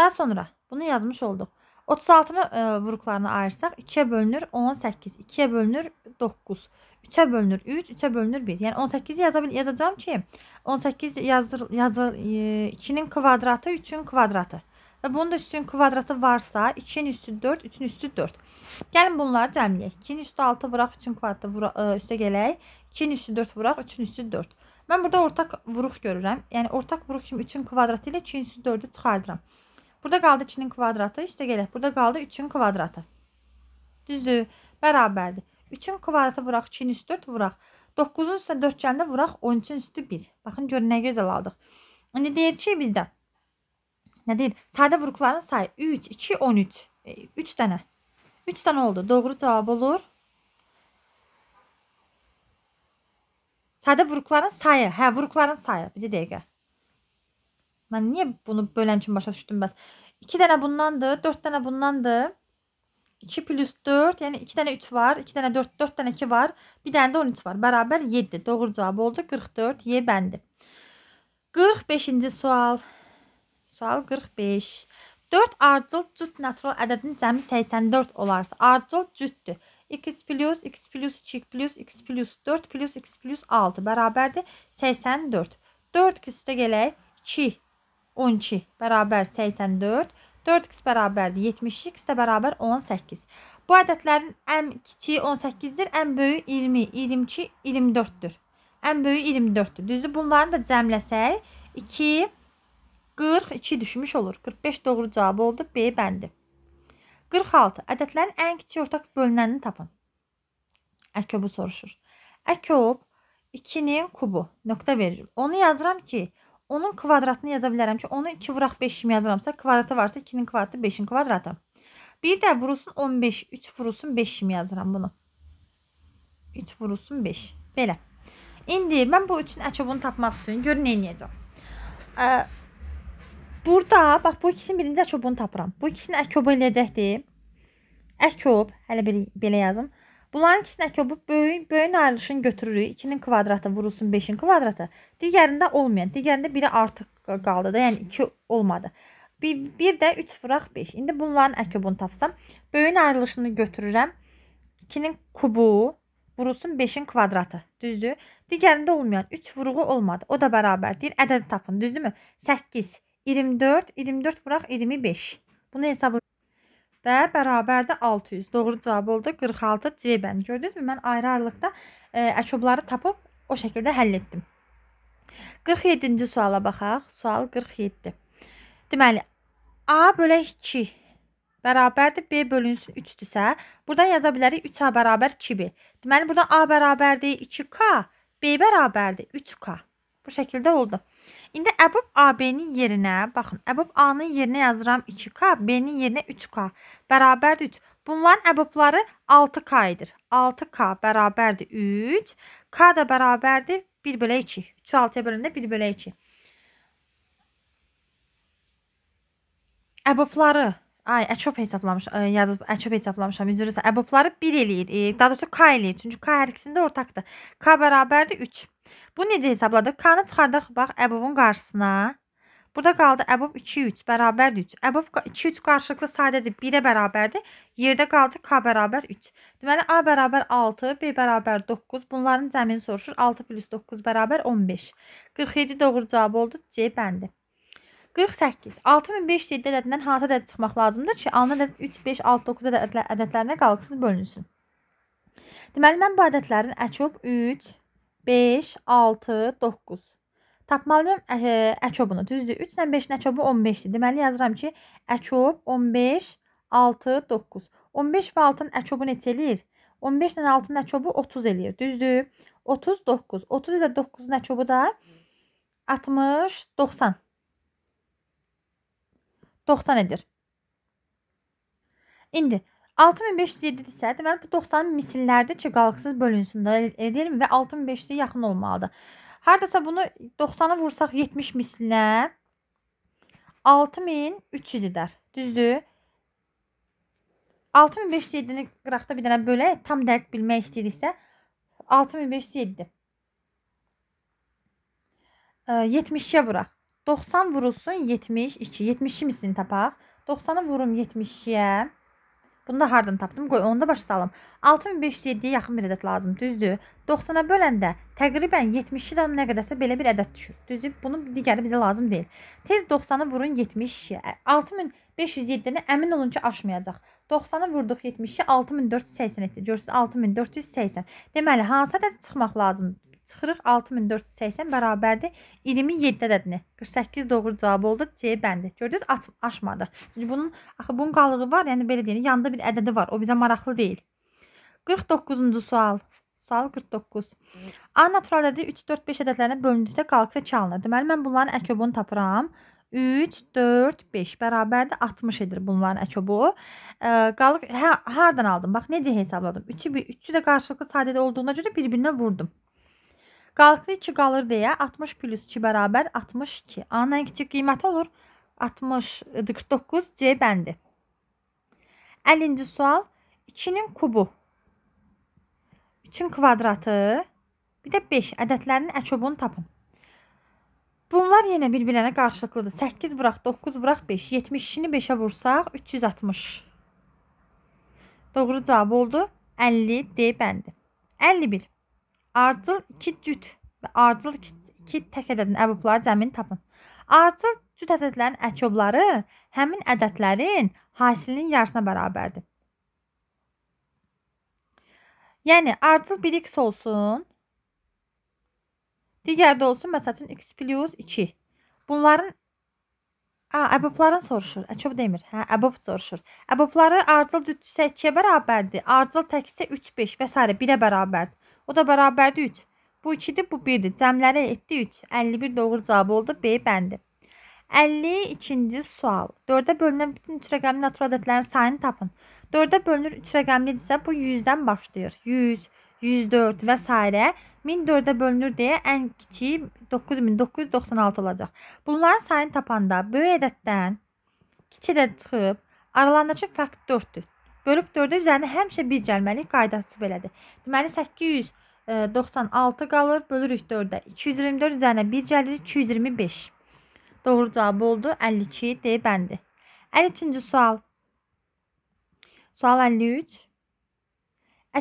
Daha sonra bunu yazmış olduq. 36-nı e, vuruqlarına ayırsaq 2-yə bölünür 18, 2-yə bölünür 9, 3-ə bölünür 3, 3-ə bölünür 1. Yəni 18-i yaza yazacağam ki, 18 yazır yazır 2-nin e, kvadratı 3-ün kvadratı. Və bunun da üstün kvadratı varsa 2-nin üstü 4, 3-ün üstü 4. Gəlin bunları cəmləyək. 2-nin üstü 6 vuraq, 3-ün kvadratı vura, ə, e, üstə gələk. 2-nin üstü 4 vuraq, 3-ün üstü 4. Mən burada ortaq vuruq görürəm. Yəni ortaq vuruq kimi 3-ün kvadratı ilə 2-nin üstü 4-ü çıxardıram. Burada qaldı 2-nin kvadratı, üstə gələk. Burada qaldı 3-ün kvadratı. Düzdür, bərabərdir. 3-ün kvadratı vuraq, 2-nin üstü 4 vuraq. 9-un üstə 4 gəlində vuraq, 13-ün üstü 1. Baxın, görün, nə gözəl aldıq. İndi deyir ki, bizdə Nə deyil? Sadə vurğuların sayı 3, 2, 13. 3 e, dənə. 3 dənə oldu. Doğru cavab olur. Sadə vurğuların sayı. Hə, vurğuların sayı. Bir də dəqiqə. Mən niyə bunu bölən kimi başa düşdüm bəs? 2 dənə bundandır, 4 dənə bundandır. 2 plus 4, yəni 2 dənə 3 var, 2 dənə 4, 4 dənə 2 var, bir dənə də 13 var. Bərabər 7. Doğru cavab oldu. 44 Y bəndi. 45-ci sual. Sual 45. 4 ardıcıl cüt natural ədədinin cəmi 84 olarsa, ardıcıl cütdür. x plus, x plus, 2 plus, x plus, 4 plus, x plus 6 bərabərdir 84. 4 x üstə gələk 2, 12 bərabər 84. 4x bərabərdir 70, x də bərabər 18. Bu ədədlərin ən kiçiyi 18-dir, ən böyüyü 20, 22, 24-dür. Ən böyüyü 24-dür. Düzü bunların da cəmləsək 2, 42 düşmüş olur. 45 doğru cavabı oldu. B bəndi. 46. Ədədlərin ən kiçik ortaq bölünənini tapın. Əkkobu soruşur. Əkkob 2-nin kubu. Nöqtə verir. Onu yazıram ki, onun kvadratını yaza bilərəm ki, onu 2 vuraq 5 kimi yazıramsa, kvadratı varsa 2-nin kvadratı 5-in kvadratı. Bir də vurulsun 15, 3 vurulsun 5 kimi yazıram bunu. 3 vurulsun 5. Belə. İndi mən bu üçün əkobunu tapmaq üçün görün nə edəcəm. Burada bax bu ikisinin birinci əkobunu tapıram. Bu ikisini əkobu eləyəcəkdir. Əkob, hələ belə, belə yazım. Bunların ikisinin əkobu böyün, böyün ayrılışını götürürük. 2-nin kvadratı vurulsun 5-in kvadratı. Digərində olmayan, digərində biri artıq qaldı da, yəni 2 olmadı. Bir, bir də 3 vuraq 5. İndi bunların əkobunu tapsam, böyün ayrılışını götürürəm. 2-nin kubu vurulsun 5-in kvadratı. Düzdür? Digərində olmayan 3 vuruğu olmadı. O da bərabərdir. Ədədi tapın, düzdürmü? 8 24, 24 vuraq 25. Bunu hesabla və bərabərdə 600. Doğru cavab oldu 46 C bəndi. Gördünüzmü? Mən ayrı-ayrılıqda e, əkobları tapıb o şəkildə həll etdim. 47-ci suala baxaq. Sual 47. Deməli, A bölək 2 bərabərdir B bölünsün 3-dürsə, buradan yaza bilərik 3A bərabər 2B. Deməli, burada A bərabərdir 2K, B bərabərdir 3K. Bu şəkildə oldu. İndi əbab AB-nin yerinə, baxın, əbab A-nın yerinə yazıram 2K, B-nin yerinə 3K, bərabərdir 3. Bunların əbabları 6K idir. 6K bərabərdir 3, K da bərabərdir 1 bölə 2. 3-ü 6-ya böləndə 1 bölə 2. Əbabları, ay, əçop hesablamış, e, yazıb əçop hesablamışam, üzr istəyirəm. Əbabları 1 eləyir, e, daha doğrusu K eləyir, çünki K hər ikisində ortaqdır. K bərabərdir 3. Bunu necə hesabladıq? K-nı çıxardıq, bax, əbobun qarşısına. Burada qaldı əbob 2-3 bərabərdir 3. Əbob 2-3 qarşılıqlı sadədir, 1-ə bərabərdir. Yerdə qaldı K bərabər 3. Deməli, A bərabər 6, B bərabər 9. Bunların cəmini soruşur. 6 plus 9 bərabər 15. 47 doğru cavab oldu. C bəndi. 48. 6507 ədədindən hansı ədəd çıxmaq lazımdır ki, alınan ədəd 3, 5, 6, 9 ədədlərinə qalıqsız bölünsün? Deməli, mən bu ədədlərin əkub 3, 5, 6, 9. Tapmalıyam əçobunu. Düzdür. 3 ilə 5-in əçobu 15-dir. Deməli yazıram ki, əçob 15, 6, 9. 15 və 6-nın əçobu neçə eləyir? 15 ilə 6-nın əçobu 30 eləyir. Düzdür. 39. 30 ilə 9-un əçobu da 60, 90. 90 edir. İndi 6507 isə deməli bu 90-ın misillərdir ki, qalıqsız bölünsün də, elə deyilmi? Və 6500-ə yaxın olmalıdır. Hardasa bunu 90-a vursaq 70 mislinə 6300 edər. Düzdür? 6507-ni qıraqda bir dənə bölək, tam dəqiq bilmək istəyiriksə 6507. 70-ə vuraq. 90 vurulsun 72. 72 mislini tapaq. 90-ı vurum 72-yə. Bunu da hardan tapdım? Qoy onu da başa salım. 6507-yə yaxın bir ədəd lazım, düzdür? 90-a böləndə təqribən 72-dən nə qədərsə belə bir ədəd düşür. Düzdür? Bunun digəri bizə lazım deyil. Tez 90-ı vurun 70-yə. 6507-ni əmin olun ki, aşmayacaq. 90-ı vurduq 70-yə 6480 etdi. Görürsüz 6480. Deməli, hansı ədəd çıxmaq lazım? Çıxırıq 6480 bərabərdir 27 ədədini. 48 doğru cavab oldu C bəndi. Gördünüz aşmadı. Çünki bunun axı bunun qalığı var, yəni belə deyək, yanında bir ədədi var. O bizə maraqlı deyil. 49-cu sual. Sual 49. A natural ədədi 3 4 5 ədədlərinə bölündükdə qalıqda çalınır. Deməli mən bunların əkobunu tapıram. 3, 4, 5 bərabərdir 60 edir bunların əkobu. E, qalıq hə, hardan aldım? Bax necə hesabladım? 3-ü 3-ü də qarşılıqlı sadədə olduğuna görə bir-birinə vurdum. Qalıqlı 2 qalır deyə 60 plus 2 bərabər 62. A-nın ən kiçik qiyməti olur 60 49 e, C bəndi. 50-ci sual 2-nin kubu 3-ün kvadratı bir də 5 ədədlərinin əkobunu tapın. Bunlar yenə bir-birinə qarşılıqlıdır. 8 vuraq 9 vuraq 5. 72-ni 5-ə vursaq 360. Doğru cavab oldu 50 D bəndi. 51. Artıl 2 cüt və artıl 2 tək ədədin əbabları cəmini tapın. Artıl cüt ədədlərin əkobları həmin ədədlərin hasilinin yarısına bərabərdir. Yəni artıl 1x olsun. Digərdə olsun, məsəl üçün x plus 2. Bunların A, əbabların soruşur. Əkob demir. Hə, əbab soruşur. Əbabları artıl cütsə 2-yə bərabərdir. Artıl tək isə 3, 5 və s. 1-ə bərabərdir. O da bərabərdir 3. Bu 2-dir, bu 1-dir. Cəmləri etdi 3. 51 doğru cavab oldu. B bəndi. 52-ci sual. 4-ə bölünən bütün 3 rəqəmli natural ədədlərin sayını tapın. 4-ə bölünür 3 rəqəmlidirsə bu 100-dən başlayır. 100, 104 və s. 1004-ə bölünür deyə ən kiçiyi 9996 olacaq. Bunların sayını tapanda böyük ədəddən kiçik ədəd çıxıb aralarındakı fərq 4-dür. Bölüb 4-ə üzərinə həmişə bir gəlməlik qaydası belədir. Deməli 896 e, qalır, bölürük 4-ə. 224 üzərinə 1 gəlir, 225. Doğru cavabı oldu 52 D bəndi. 53-cü sual. Sual 53.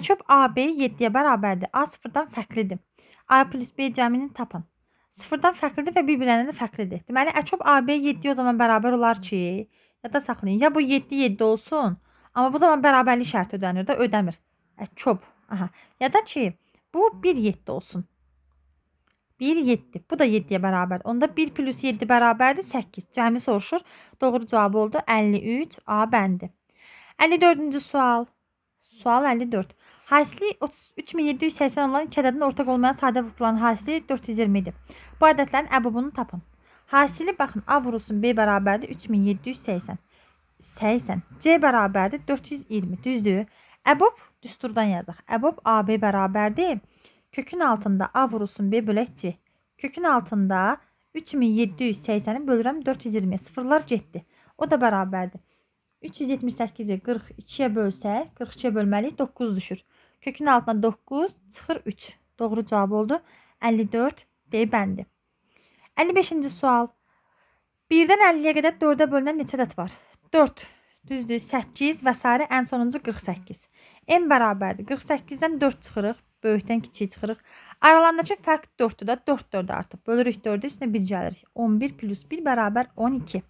Əkəb AB 7-yə bərabərdir. A sıfırdan fərqlidir. A plus B cəmini tapın. Sıfırdan fərqlidir və bir-birindən də fərqlidir. Deməli, əkəb AB 7-yə o zaman bərabər olar ki, yada saxlayın. Ya bu 7-7 olsun, Amma bu zaman bərabərlik şərti ödənir də, ödəmir. Çob. Aha. Ya da ki, bu 1.7 olsun. 1.7. Bu da 7-yə bərabər. Onda 1 plus 7 bərabərdir 8. Cəmi soruşur. Doğru cavabı oldu 53 A bəndi. 54-cü sual. Sual 54. Hasili 3780 olan iki ədədin ortaq olmayan sadə vurulan hasili 420 idi. Bu ədədlərin əbubunu tapın. Hasili baxın A vurulsun B bərabərdir 3780. 80. C bərabərdir 420. Düzdür? Əbob düsturdan yazaq. Əbob AB bərabərdir. Kökün altında A vurulsun B bölək C. Kökün altında 3780-i bölürəm 420. Sıfırlar getdi. O da bərabərdir. 378-i 42-yə bölsək, 42-yə bölməliyik 9 düşür. Kökün altına 9 çıxır 3. Doğru cavab oldu. 54 D bəndi. 55-ci sual. 1-dən 50-yə qədər 4-ə bölünən neçə ədəd var? 4 düzdür 8 və s. ən sonuncu 48. M bərabərdir. 48-dən 4 çıxırıq. Böyükdən kiçik çıxırıq. Aralarındakı fərq 4-dür da. 4 4 artıb. Bölürük 4-ü üstünə 1 gəlirik. 11 plus 1 bərabər 12.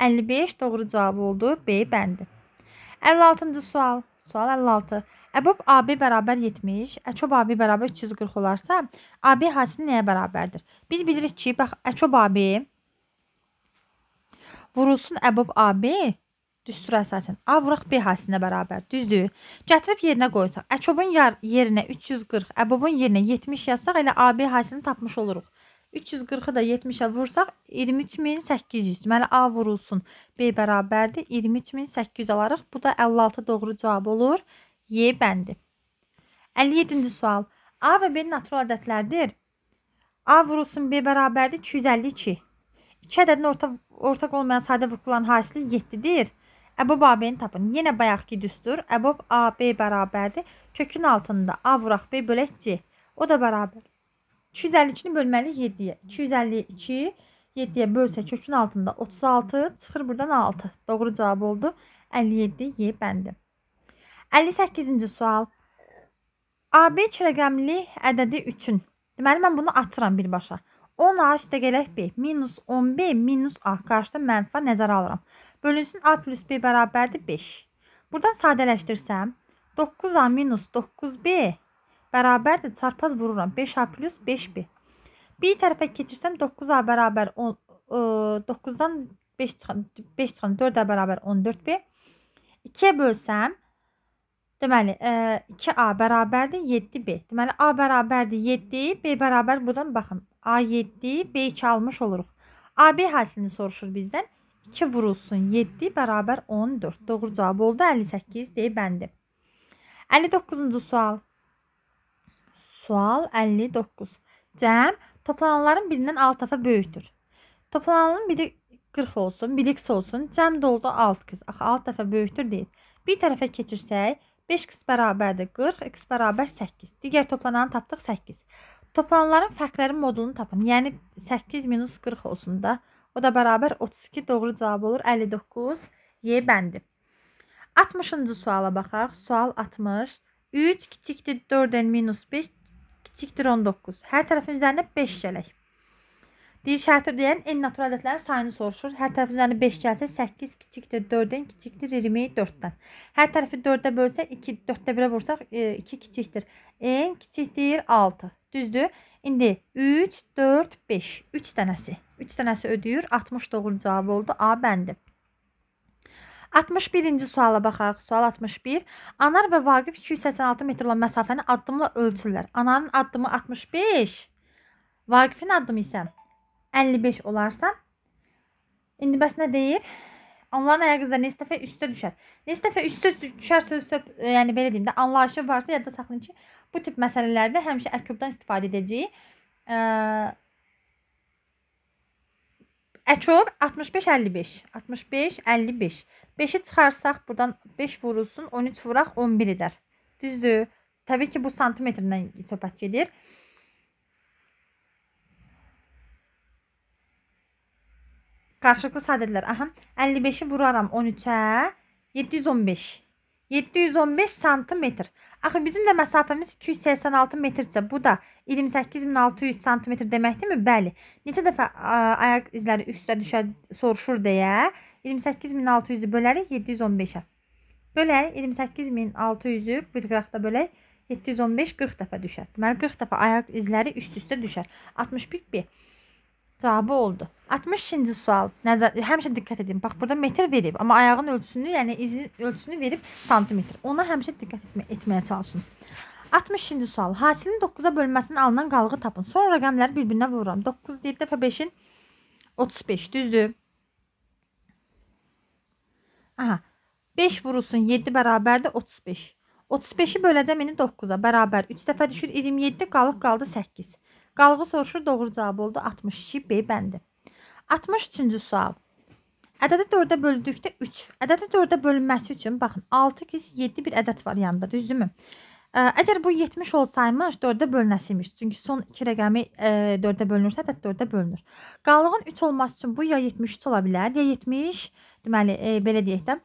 55 doğru cavabı oldu. B bəndi. 56-cı sual. Sual 56. Əbab AB bərabər 70, Əkob AB bərabər 340 olarsa, AB hasili nəyə bərabərdir? Biz bilirik ki, bax, Əkob AB vurulsun əbab AB düstur əsasən A vuraq B hasilinə bərabər, düzdür? Gətirib yerinə qoysaq, əkobun yerinə 340, əbabın yerinə 70 yazsaq, elə AB hasilini tapmış oluruq. 340-ı da 70-ə vursaq 23800. Deməli A vurulsun B bərabərdir 23800 alarıq. Bu da 56 doğru cavab olur. Y bəndi. 57-ci sual. A və B natural ədədlərdir. A vurulsun B bərabərdir 252. 2 ədədin orta, ortaq olmayan sadə vukuların hasili 7-dir. Əbob AB-ni tapın. Yenə bayaqki düstur. Əbob AB bərabərdir. Kökün altında A vuraq B bölək C. O da bərabər. 252-ni bölməli 7-yə. 252 7-yə bölsə kökün altında 36 çıxır buradan 6. Doğru cavab oldu. 57 Y bəndi. 58-ci sual. AB iki rəqəmli ədədi üçün. Deməli mən bunu açıram birbaşa. 10A üstəgələ B minus 10B minus A qarşıda mənfa nəzərə alıram. Bölünsün A plus B bərabərdir 5. Buradan sadələşdirsəm 9A minus 9B bərabərdir çarpaz vururam 5A plus 5B. B tərəfə keçirsəm 9A bərabər 10, ə, 9-dan 5 çıxan, 5 çıxan 4A bərabər 14B. 2-yə bölsəm Deməli, 2A bərabərdir 7B. Deməli, A bərabərdir 7, B bərabər buradan baxın. A7 B çalmış oluruq. AB həsini soruşur bizdən. 2 vurulsun 7 bərabər 14. Doğru cavab oldu 58 deyə bəndi. 59-cu sual. Sual 59. Cəm toplananların birindən 6 dəfə böyükdür. Toplananın biri 40 olsun, 1 x olsun. Cəm doldu 6 qız. Axı 6 dəfə böyükdür deyil. Bir tərəfə keçirsək 5 x bərabərdir 40, x bərabər 8. Digər toplananı tapdıq 8. Toplananların fərqləri modulunu tapın. Yəni 8 minus 40 olsun da. O da bərabər 32 doğru cavab olur. 59 Y bəndi. 60-cı suala baxaq. Sual 60. 3 kiçikdir 4-dən minus 5 kiçikdir 19. Hər tərəfin üzərinə 5 gələk. Deyir şərti deyən en natural ədədlərin sayını soruşur. Hər tərəfi üzərinə 5 gəlsə 8 kiçikdir 4-dən kiçikdir 24-dən. Hər tərəfi 4-də bölsək 2 4-də 1-ə vursaq 2 e, kiçikdir. En kiçikdir 6. Düzdür? İndi 3 4 5 3 dənəsi. 3 dənəsi ödəyir. 60 doğru cavab oldu. A bəndi. 61-ci suala baxaq. Sual 61. Anar və Vaqif 286 metr olan məsafəni addımla ölçürlər. Anarın addımı 65, Vaqifin addımı isə 55 olarsa indi bəs nə deyir? Anlayan əgər qızlar nisbətə üstə düşər. Nisbətə üstə düşər söz yəni belə deyim də anlayışı varsa yadda saxlayın ki, bu tip məsələlərdə həmişə əkubdan istifadə edəcəyik. Ə, əkub 65 55. 65 55. 5-i çıxarsaq burdan 5 vurulsun, 13 vuraq 11 edər. Düzdür? Təbii ki, bu santimetrdən söhbət gedir. Qarşılıqlı sadədlər. Aha. 55-i vuraram 13-ə. 715. 715 santimetr. Axı bizim də məsafəmiz 286 metrsə, bu da 28600 santimetr deməkdirmi? Bəli. Neçə dəfə ə, ayaq izləri üstə düşə soruşur deyə 28600-ü bölərik 715-ə. Bölək 28600-ü bir qıraqda bölək 715 40 dəfə düşər. Deməli 40 dəfə ayaq izləri üst-üstə düşər. 61 bir. Cavabı oldu. 62-ci sual. Nəzər həmişə diqqət edin. Bax burada metr verib, amma ayağın ölçüsünü, yəni izin ölçüsünü verib santimetr. Ona həmişə diqqət etmə, etməyə çalışın. 60-cı sual. Hasilin 9-a bölünməsinin alınan qalığı tapın. Sonra rəqəmləri bir-birinə vururam. 9 7 dəfə 5-in 35, düzdür? Aha. 5 vurulsun 7 bərabərdir 35. 35-i böləcəm indi 9-a. Bərabər 3 dəfə düşür 27, qalıq qaldı 8. Qalğı soruşur, doğru cavab oldu 62 B bəndi. 63-cü sual. Ədədi 4-ə böldükdə 3. Ədədi 4-ə bölünməsi üçün baxın 6 kis 7 bir ədəd var yanında, düzdürmü? Ə, əgər bu 70 olsaymış 4-də bölünəsiymiş. Çünki son 2 rəqəmi 4-də bölünürsə ədəd 4-də bölünür. Qalığın 3 olması üçün bu ya 73 ola bilər, ya 70, deməli e, belə deyək də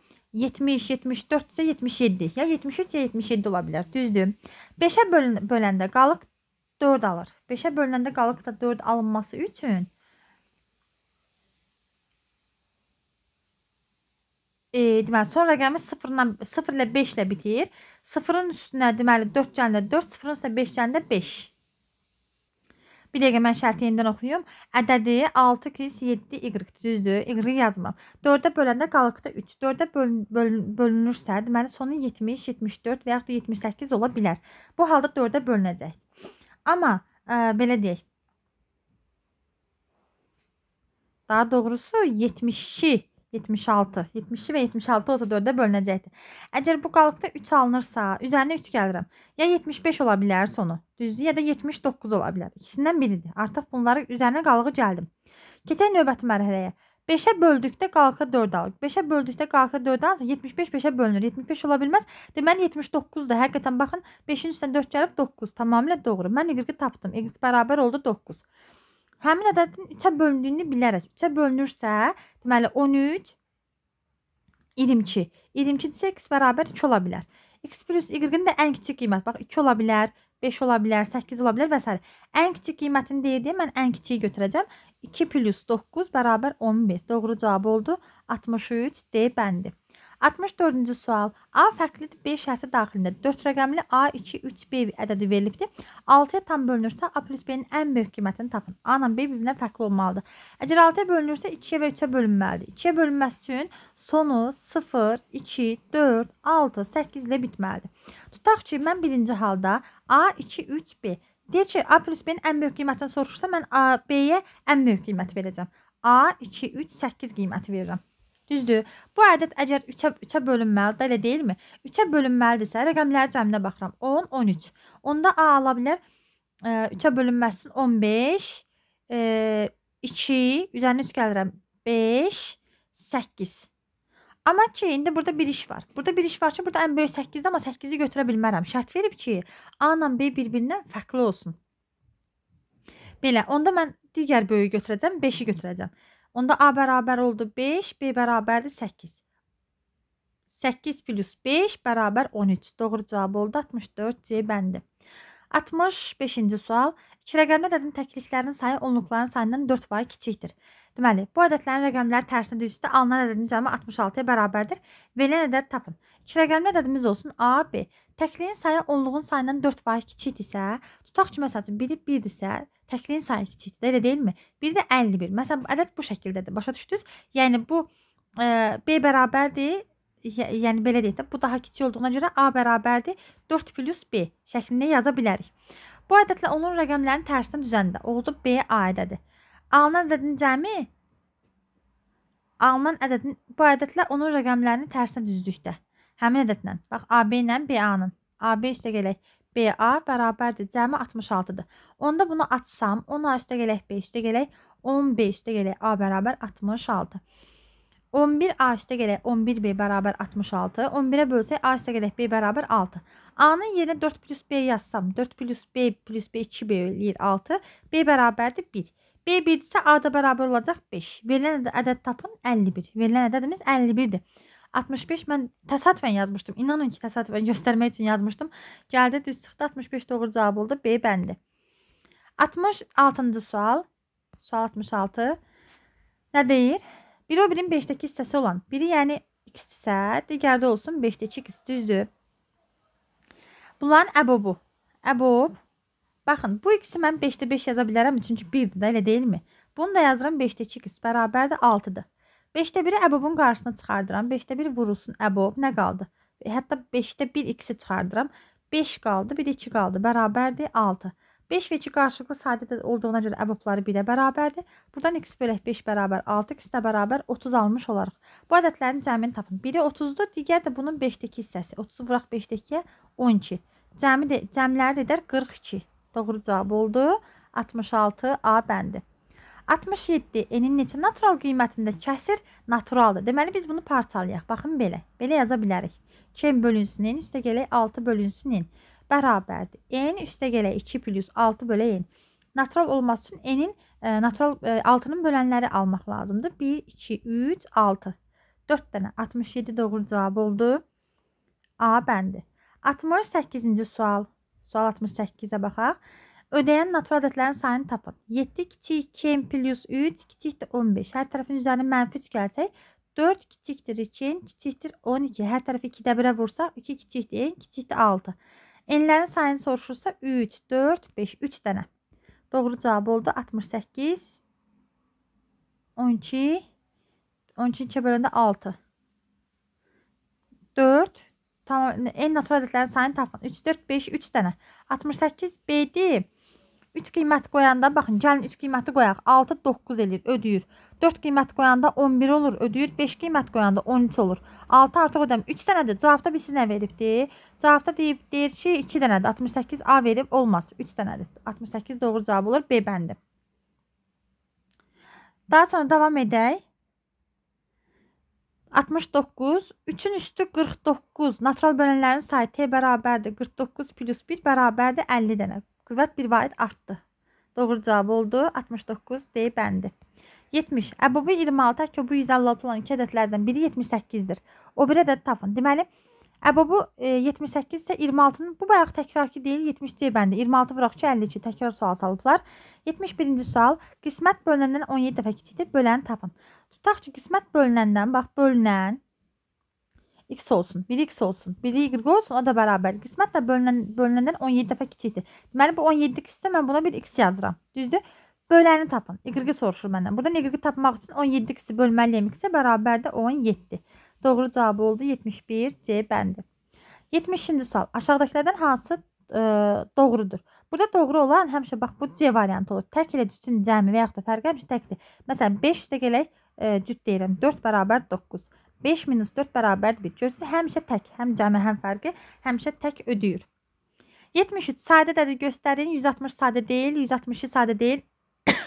70, 74 isə 77, ya 73 ya 77 ola bilər, düzdür? 5-ə böl böləndə qalıq 4 alır. 5-ə bölünəndə qalıq da 4 alınması üçün e, deməli son rəqəmi 0-la 0 ilə 5 ilə bitir. 0-ın üstünə deməli 4 gəlində 4, 0-ın üstünə 5 gəlində 5. Bir dəqiqə mən şərti yenidən oxuyum. Ədədi 6 kis 7 y düzdür. Y yazmıram. 4-ə böləndə qalıqda 3. 4-ə bölün, bölün, bölünürsə, deməli sonu 70, 74 və yaxud da 78 ola bilər. Bu halda 4-ə bölünəcək. Amma ə, e, belə deyək. Daha doğrusu 72, 76, 72 və 76 olsa 4-də bölünəcəkdir. Əgər bu qalıqda 3 alınırsa, üzərinə 3 gəlirəm. Ya 75 ola bilər sonu, düzdür, ya da 79 ola bilər. İkisindən biridir. Artıq bunları üzərinə qalığı gəldim. Keçək növbəti mərhələyə. 5'e böldükdə qalxır 4 alır. 5'e böldükdə qalxır 4 alırsa 75 5'e bölünür. 75 ola bilməz. Deməli 79-dur. Həqiqətən baxın 5-in üstünə 4 gəlib 9. Tamamilə doğru. Mən y-i tapdım. Y bərabər oldu 9. Həmin ədədin 3-ə bölündüyünü bilərək 3-ə bölünürsə, deməli 13 22. 22 isə x bərabər 2 ola bilər. x plus y-in də ən kiçik qiymət. Bax 2 ola bilər. 5 ola bilər, 8 ola bilər və s. Ən kiçik qiymətini deyir deyə mən ən kiçiyi götürəcəm. 2 plus 9 bərabər 11. Doğru cavab oldu 63 D bəndi. 64-cü sual. A fərqli B şərti daxilində 4 rəqəmli A, 2, 3, B ədədi verilibdir. 6-ya tam bölünürsə A plus B-nin ən böyük qiymətini tapın. A ilə B bir-birindən fərqli olmalıdır. Əgər 6-ya bölünürsə 2-yə və 3-ə bölünməlidir. 2-yə bölünməsi üçün sonu 0, 2, 4, 6, 8 ilə bitməlidir. Tutaq ki, mən birinci halda A, 2, 3, B Deyir ki, A plus B-nin ən böyük qiymətini soruşursa, mən B-yə ən böyük qiymət verəcəm. A 2 3 8 qiyməti verirəm. Düzdür? Bu ədəd əgər 3-ə 3-ə bölünməlidir, elə deyilmi? 3-ə bölünməlidirsə, rəqəmləri cəminə baxıram. 10 13. Onda A ala bilər 3-ə e, bölünməsin 15 2 e, üzərinə 3 gəlirəm 5 8 Amma ki, indi burada bir iş var. Burada bir iş var ki, burada ən böyük 8-dir, amma 8-i götürə bilmərəm. Şərt verib ki, A ilə B bir-birindən fərqli olsun. Belə, onda mən digər böyüyü götürəcəm, 5-i götürəcəm. Onda A bərabər oldu 5, B bərabərdir 8. 8 plus 5 bərabər 13. Doğru cavab oldu 64 C bəndi. 65-ci sual. İki rəqəmli ədədin təkliklərinin sayı onluqların sayından 4 var kiçikdir. Deməli, bu ədədlərin rəqəmləri tərsinə düzülsə alınan ədədin cəmi 66-ya bərabərdir. Verilən ədəd tapın. İki rəqəmli ədədimiz olsun A, B. Təkliyin sayı onluğun sayından 4% kiçikdirsə, tutaq ki, məsəl üçün biri 1-dirsə, təkliyin sayı kiçikdir, elə deyilmi? Biri də 51. Məsələn, ədəd bu şəkildədir. Başa düşdünüz? Yəni bu e, B bərabərdir yəni belə deyək də, bu daha kiçik olduğuna görə A bərabərdir 4 plus B şəklində yaza bilərik. Bu ədədlə onun rəqəmlərinin tərsinə düzəndə oldu BA ədədi. Alınan ədədin cəmi alınan ədədin bu ədədlər onun rəqəmlərini tərsinə düzdükdə həmin ədədlə. Bax AB ilə BA-nın. AB üstə gələk BA bərabərdir cəmi 66-dır. Onda bunu açsam 10A üstə gələk B üstə gələk 11 üstə gələk A bərabər 66. 11A üstə gələk 11B bərabər 66. 11-ə bölsək A üstə gələk B bərabər 6. A-nın yerinə 4 plus B yazsam 4 plus B plus B 2B eləyir 6. B bərabərdir 1. B1-dirsə A-da bərabər olacaq 5. Verilən ədəd tapın 51. Verilən ədədimiz 51-dir. 65 mən təsadüfən yazmışdım. İnanın ki, təsadüfən (laughs) göstərmək üçün yazmışdım. Gəldi, düz çıxdı. 65 doğru cavab oldu. B bəndi. 66-cı sual. Sual 66. Nə deyir? Bir o birin 5-dəki hissəsi olan. Biri yəni x-dirsə, digərdə olsun 5-də 2 x düzdür. Bunların əbobu. Əbob Baxın, bu ikisi mən 5-də 5 yaza bilərəm, çünki 1-dir də, elə deyilmi? Bunu da yazıram 5-də 2x bərabərdir 6-dır. 5-də 1-i əbobun qarşısına çıxardıram. 5-də 1 vurulsun əbob. Nə qaldı? E, hətta 5-də 1x-i çıxardıram. 5 qaldı, bir də 2 qaldı. Bərabərdir 6. 5 və 2 qarşılıqlı sadədə olduğuna görə əbobları 1-ə bərabərdir. Buradan x bölək 5 bərabər 6, x də bərabər 30 almış olarıq. Bu ədədlərin cəmini tapın. Biri 30-dur, digər də bunun 5-də 2 hissəsi. 30-u vuraq 5-də 2-yə 12. Cəmi də, cəmləri də edər 42. Doğru cavab oldu. 66 A bəndi. 67 enin neçə natural qiymətində kəsir naturaldır. Deməli biz bunu parçalayaq. Baxın belə. Belə yaza bilərik. 2 bölünsün n üstə gələk 6 bölünsün n bərabərdir. n üstə gələk 2 plus 6 bölə n. Natural olması üçün n-in e, natural e, 6-nın bölənləri almaq lazımdır. 1 2 3 6. 4 dənə 67 doğru cavab oldu. A bəndi. 68-ci sual. Sual 68-ə baxaq. Ödəyən natural ədədlərin sayını tapın. 7 kiçik 2 plus 3 kiçikdir 15. Hər tərəfin üzərinə mənfi 3 gəlsək 4 kiçikdir 2, kiçikdir 12. Hər tərəfi 2-də 1-ə vursaq 2 kiçikdir, kiçikdir 6. Enlərin sayını soruşursa 3, 4, 5, 3 dənə. Doğru cavab oldu 68, 12, 12-yə böləndə 6. 4, Tam en natural ədədlərin sayını tapın. 3 4 5 3 dənə. 68 B-dir. 3 qiymət qoyanda baxın, gəlin 3 qiyməti qoyaq. 6 9 eləyir, ödəyir. 4 qiymət qoyanda 11 olur, ödəyir. 5 qiymət qoyanda 13 olur. 6 artıq ödəm. 3 dənədir. Cavabda biz nə veribdi? Cavabda deyib, deyir ki, 2 dənədir. 68 A verib olmaz. 3 dənədir. 68 doğru cavab olur. B bəndi. Daha sonra davam edək. 69, 3-ün üstü 49. Natural bölənlərin sayı T bərabərdir. 49 plus 1 bərabərdir 50 dənə. Qüvvət bir vahid artdı. Doğru cavab oldu. 69 D bəndi. 70. Əbubu 26, köbü 156 olan iki ədədlərdən biri 78-dir. O bir ədədi tapın. Deməli, 78 Əbobu e, 78 isə 26-nın bu bayaq təkrarki deyil, 70-ci bəndə. 26 vuraq ki, 52 təkrar sual salıblar. 71-ci sual. Qismət bölünəndən 17 dəfə kiçikdir, böləni tapın. Tutaq ki, qismət bölünəndən, bax, bölünən x olsun, 1x olsun, 1y olsun, o da bərabər. Qismət də bölünən, bölünəndən 17 dəfə kiçikdir. Deməli, bu 17x-də mən buna 1x yazıram, düzdür? Böləni tapın. Y-i soruşur məndən. Buradan y-i tapmaq üçün 17x-i bölməliyəm x-ə bərabər də 17. Doğru cavabı oldu 71 C bəndi. 70-ci sual. Aşağıdakılərdən hansı ə, e, doğrudur? Burada doğru olan həmişə bax bu C variantı olur. Tək ilə cütün cəmi və yaxud da fərqi həmişə təkdir. Məsələn 5 üstə gələk ə, e, cüt deyirəm. 4 bərabər 9. 5 minus 4 bərabərdir 1. Görürsünüz, həmişə tək, həm cəmi, həm fərqi, həmişə tək ödəyir. 73 sadə dədəli göstərin. 160 sadə deyil, 160 sadə deyil,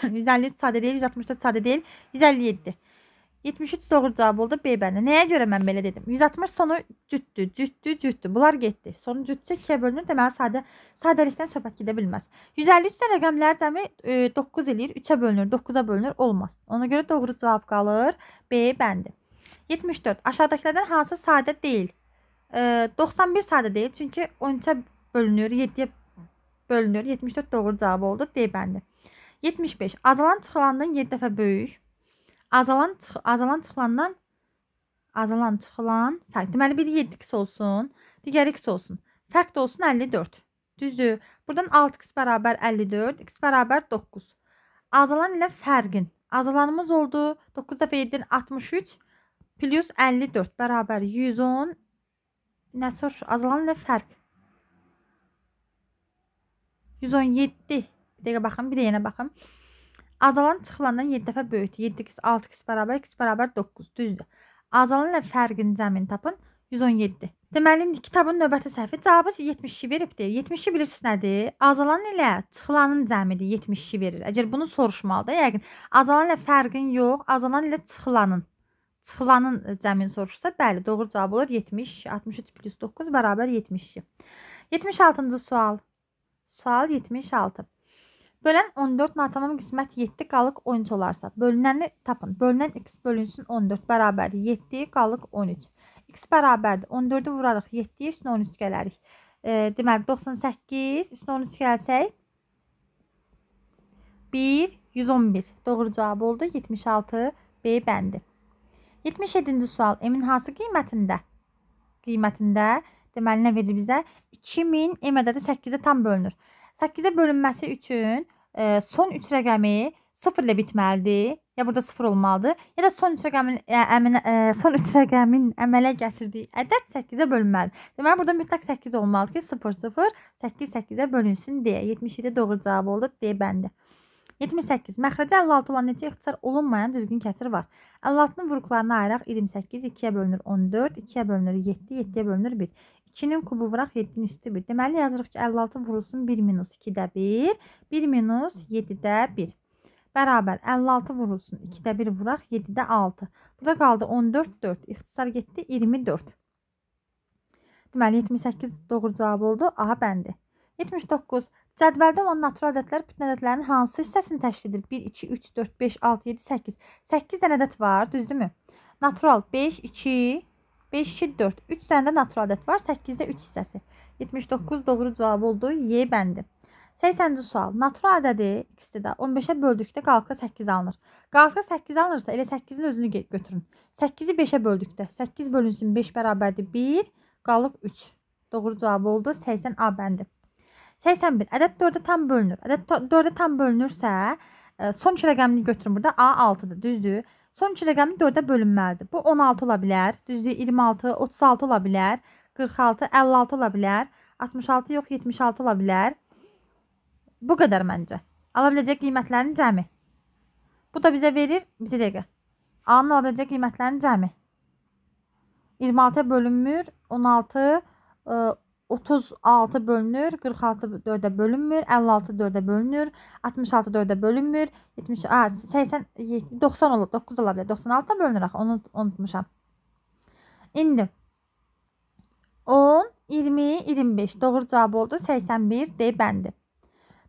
153 (coughs) sadə deyil, 164 sadə deyil, 157. 73 doğru cavab oldu B bəndə. Nəyə görə mən belə dedim? 160 sonu cütdü, cütdü, cütdü. Bunlar getdi. Sonu cütdü 2-yə bölünür. Deməli sadə sadəlikdən söhbət gedə bilməz. 153 də rəqəmlər cəmi e, 9 eləyir. 3-ə bölünür, 9-a bölünür, olmaz. Ona görə doğru cavab qalır B bəndi. 74. Aşağıdakilərdən hansı sadə deyil? E, 91 sadə deyil, çünki 13-ə bölünür, 7-yə bölünür. 74 doğru cavab oldu D bəndi. 75. Azalan çıxılandan 7 dəfə böyük azalan çıx, azalan çıxılandan azalan çıxılan fərq. Deməli biri 7x olsun, digəri x olsun. Fərq də olsun 54. Düzdür? Burdan 6x bərabər 54, x bərabər 9. Azalan ilə fərqin. Azalanımız oldu 9 dəfə 7-dən 63 plus 54 bərabər 110. Nə soruş? Azalan ilə fərq. 117. Bir dəqiqə baxın, bir də yenə baxın. Azalan çıxılandan 7 dəfə böyükdür. 7x 6x bərabər x bərabər 9. Düzdür. Azalan ilə fərqin cəmin tapın. 117. Deməli, indi kitabın növbəti səhvi cavabı 72 veribdir. 72 bilirsiniz nədir? Azalan ilə çıxılanın cəmidir 72 verir. Əgər bunu soruşmalıdır, yəqin azalan ilə fərqin yox, azalan ilə çıxılanın çıxılanın e, cəmini soruşsa, bəli, doğru cavab olur 70. 63 plus 9 bərabər 72. 76-cı sual. Sual 76. Bölən 14 natamam qismət 7 qalıq 13 olarsa, bölünəni tapın. Bölünən x bölünsün 14 bərabər 7 qalıq 13. x bərabərdir 14-ü vurarıq 7 üstünə 13 gələrik. E, deməli 98 üstünə 13 gəlsək 1 111. Doğru cavab oldu 76 B bəndi. 77-ci sual M-in hansı qiymətində? Qiymətində deməli nə verir bizə? 2000 M ədədi 8-ə tam bölünür. 8-ə bölünməsi üçün e, son 3 rəqəmi 0 ilə bitməlidir. Ya burada 0 olmalıdır, ya da son 3 rəqəmin ə, əminə, ə, son 3 rəqəmin əmələ gətirdiyi ədəd 8-ə bölünməlidir. Deməli burada mütləq 8 olmalıdır ki, 0 0 8 8-ə bölünsün deyə. 77 doğru cavab oldu D bəndi. 78. Məxrəcə 56 olan neçə ixtisar olunmayan düzgün kəsir var? 56-nın vuruqlarına ayıraq 28 2-yə bölünür 14, 2-yə bölünür 7, 7-yə bölünür 1. 2-nin kubu vuraq 7-nin üstü 1. Deməli yazırıq ki, 56 vurulsun 1 minus 2-də 1, 1 minus 7-də 1. Bərabər 56 vurulsun 2-də 1 vuraq 7-də 6. Burada qaldı 14, 4. İxtisar getdi 24. Deməli 78 doğru cavab oldu. A bəndi. 79. Cədvəldə olan natural ədədlər bütün ədədlərin hansı hissəsini təşkil edir? 1, 2, 3, 4, 5, 6, 7, 8. 8 dənə ədəd var, düzdürmü? Natural 5, 2, 5, 2, 4. 3 dənə də natural ədəd var. 8-də 3 hissəsi. 79 doğru cavab oldu. Y bəndi. 80-ci sual. Natural ədədi ikisi də 15-ə böldükdə qalxı 8 alınır. Qalxı 8 alınırsa elə 8-in özünü götürün. 8-i 5-ə böldükdə 8 bölünsün 5 bərabərdir 1, qalıb 3. Doğru cavab oldu. 80A bəndi. 81. Ədəd 4-ə tam bölünür. Ədəd 4-ə tam bölünürsə e, son 2 rəqəmini götürün burada. A 6-dır, düzdür? Son iki rəqəmi 4-ə bölünməlidir. Bu 16 ola bilər, düzdür 26, 36 ola bilər, 46, 56 ola bilər, 66 yox 76 ola bilər. Bu qədər məncə. Ala biləcək qiymətlərin cəmi. Bu da bizə verir, bizə dəqiqə. A-nın ala biləcək qiymətlərin cəmi. 26-ya bölünmür, 16, 16. 36 bölünür, 46 4-ə bölünmür, 56 4-ə bölünür, 66 4-ə bölünmür, 70 a 80 90 olur, 9 ola bilər. 96-dan bölünür axı. Onu unutmuşam. İndi 10, 20, 25 doğru cavab oldu. 81 D bəndi.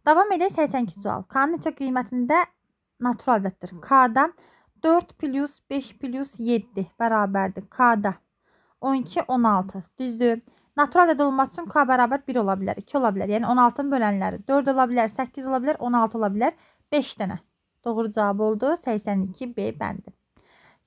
Davam edək 82-ci sual. K-nın neçə qiymətində natural ədəddir? K-da 4 plus 5 plus 7 bərabərdir. K-da 12, 16. Düzdür. Natural əldə olunması üçün k bərabər 1 ola bilər, 2 ola bilər. Yəni 16-nın bölənləri 4 ola bilər, 8 ola bilər, 16 ola bilər. 5 dənə. Doğru cavab oldu. 82B bəndi.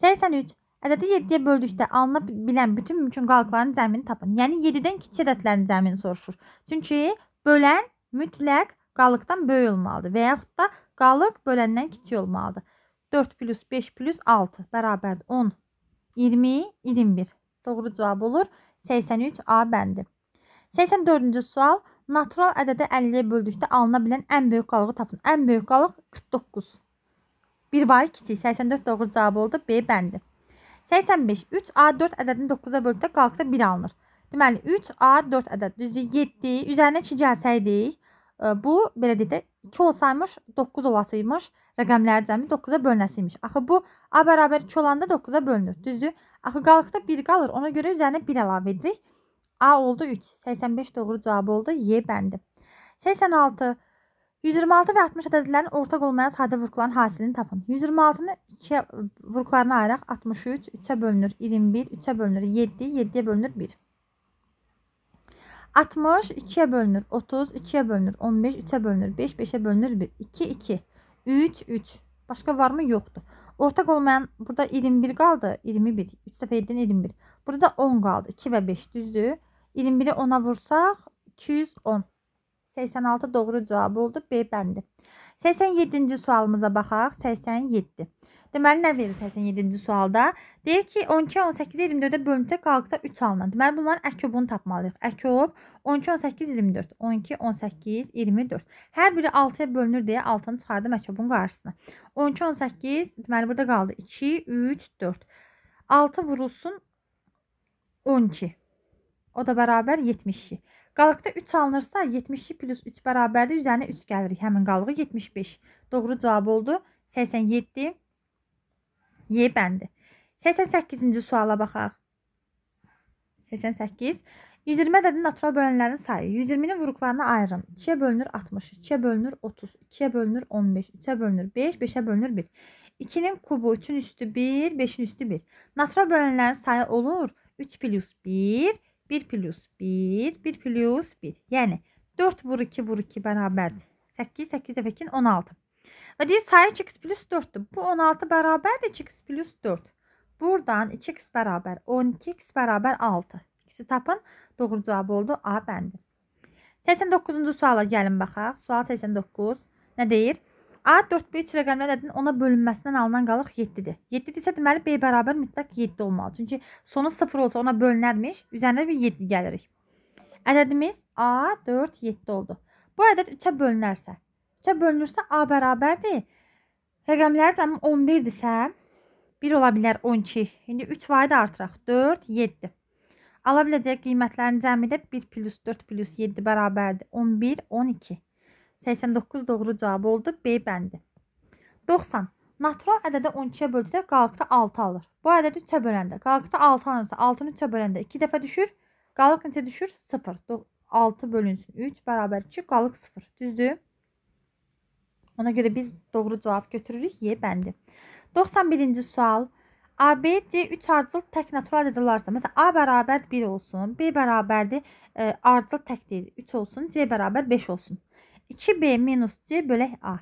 83. Ədədi 7-yə böldükdə alına bilən bütün mümkün qalıqların zəmini tapın. Yəni 7-dən kiçik ədədlərin zəmini soruşur. Çünki bölən mütləq qalıqdan böyük olmalıdır və yaxud da qalıq böləndən kiçik olmalıdır. 4 plus 5 plus 6 bərabərdir 10, 20, 21. Doğru cavab olur. 83A bəndi. 84-cü sual. Natural ədədə 50-yə böldükdə alına bilən ən böyük qalığı tapın. Ən böyük qalıq 49. 1 var kiçik. 84 doğru cavab oldu. B bəndi. 85. 3A4 ədədini 9-a böldükdə qalıqda 1 alınır. Deməli 3A4 ədəd düzdür 7. Üzərinə 2 gəlsəydik, e, bu belə deyək də 2 olsaymış 9 olasıymış. Rəqəmləri cəmi 9-a bölünəsiymiş. Axı bu a bərabər 2 olanda 9-a bölünür. Düzdür? Axı qalıqda 1 qalır. Ona görə üzərinə 1 əlavə edirik. A oldu 3. 85 doğru cavabı oldu. Y bəndi. 86 126 və 60 ədədlərin ortaq olmayan sadə vurğuların hasilini tapın. 126-nı 2 vurğularına ayıraq 63, 3-ə bölünür 21, 3-ə bölünür 7, 7-yə bölünür 1. 60 2'ye bölünür 30, 2'ye bölünür 15, 3'e bölünür 5, 5'e bölünür 1, 2, 2, 3, 3. Başqa var mı? Yoxdur. Ortaq olmayan burada 21 qaldı. 21. 3 dəfə 7-dən 21. Burada da 10 qaldı. 2 və 5 düzdür. 21-i 10-a vursaq 210. 86 doğru cavab oldu. B bəndi. 87-ci sualımıza baxaq. 87. Deməli nə verir 87-ci sualda? Deyir ki, 12 18 24-də bölüntə qalıqda 3 alınan. Deməli bunların əkobunu tapmalıyıq. Əkob 12 18 24, 12 18 24. Hər biri 6-ya bölünür deyə 6-nı çıxardım əkobun qarşısına. 12 18 deməli burada qaldı 2 3 4. 6 vurulsun 12. O da bərabər 72. Qalıqda 3 alınırsa 72 plus 3 bərabərdir. Üzərinə 3 gəlirik. Həmin qalığı 75. Doğru cavab oldu. 87 Y bəndi. 88-ci suala baxaq. 88. 120 ədədin natural bölənlərinin sayı. 120-nin vuruqlarına ayırın. 2-yə bölünür 60, 2-yə bölünür 30, 2-yə bölünür 15, 3-ə bölünür 5, 5-ə bölünür 1. 2-nin kubu 3-ün üstü 1, 5-in üstü 1. Natural bölənlərin sayı olur 3 plus 1, 1 plus 1, 1 plus 1. Yəni 4 vur 2 vur 2 bərabərdir. 8, 8 dəfə 2, 16. Və deyir sayı 2x plus 4-dür. Bu 16 bərabərdir 2x plus 4. Buradan 2x bərabər 12x bərabər 6. İkisi tapın. Doğru cavab oldu A bəndi. 89-cu suala gəlin baxaq. Sual 89 nə deyir? A 4B3 rəqəmlər ədədin ona bölünməsindən alınan qalıq 7-dir. 7-dirsə deməli B bərabər mütləq 7 olmalı. Çünki sonu 0 olsa ona bölünərmiş. Üzərinə bir 7 gəlirik. Ədədimiz A 4 7 oldu. Bu ədəd 3-ə bölünərsə C bölünürsə A bərabərdir. Rəqəmlər cəmi 11-dirsə, 1 ola bilər 12. İndi 3 vayda artıraq. 4, 7. Ala biləcək qiymətlərin cəmi də 1 plus 4 plus 7 bərabərdir. 11, 12. 89 doğru cavab oldu. B bəndi. 90. Natural ədədi 12-yə böldükdə qalıqda 6 alır. Bu ədədi 3-ə böləndə, qalıqda 6 alınsa, 6-nı 3-ə böləndə 2 dəfə düşür. Qalıq neçə düşür? 0. 6 bölünsün 3 bərabər 2, qalıq 0. Düzdür? Ona görə biz doğru cavab götürürük Y bəndi. 91-ci sual. AB, C 3 ardıcıl tək natural ədədlərsə, məsələn A bərabər 1 olsun, B bərabərdir e, ardıcıl tək deyil, 3 olsun, C bərabər 5 olsun. 2B minus C bölək A.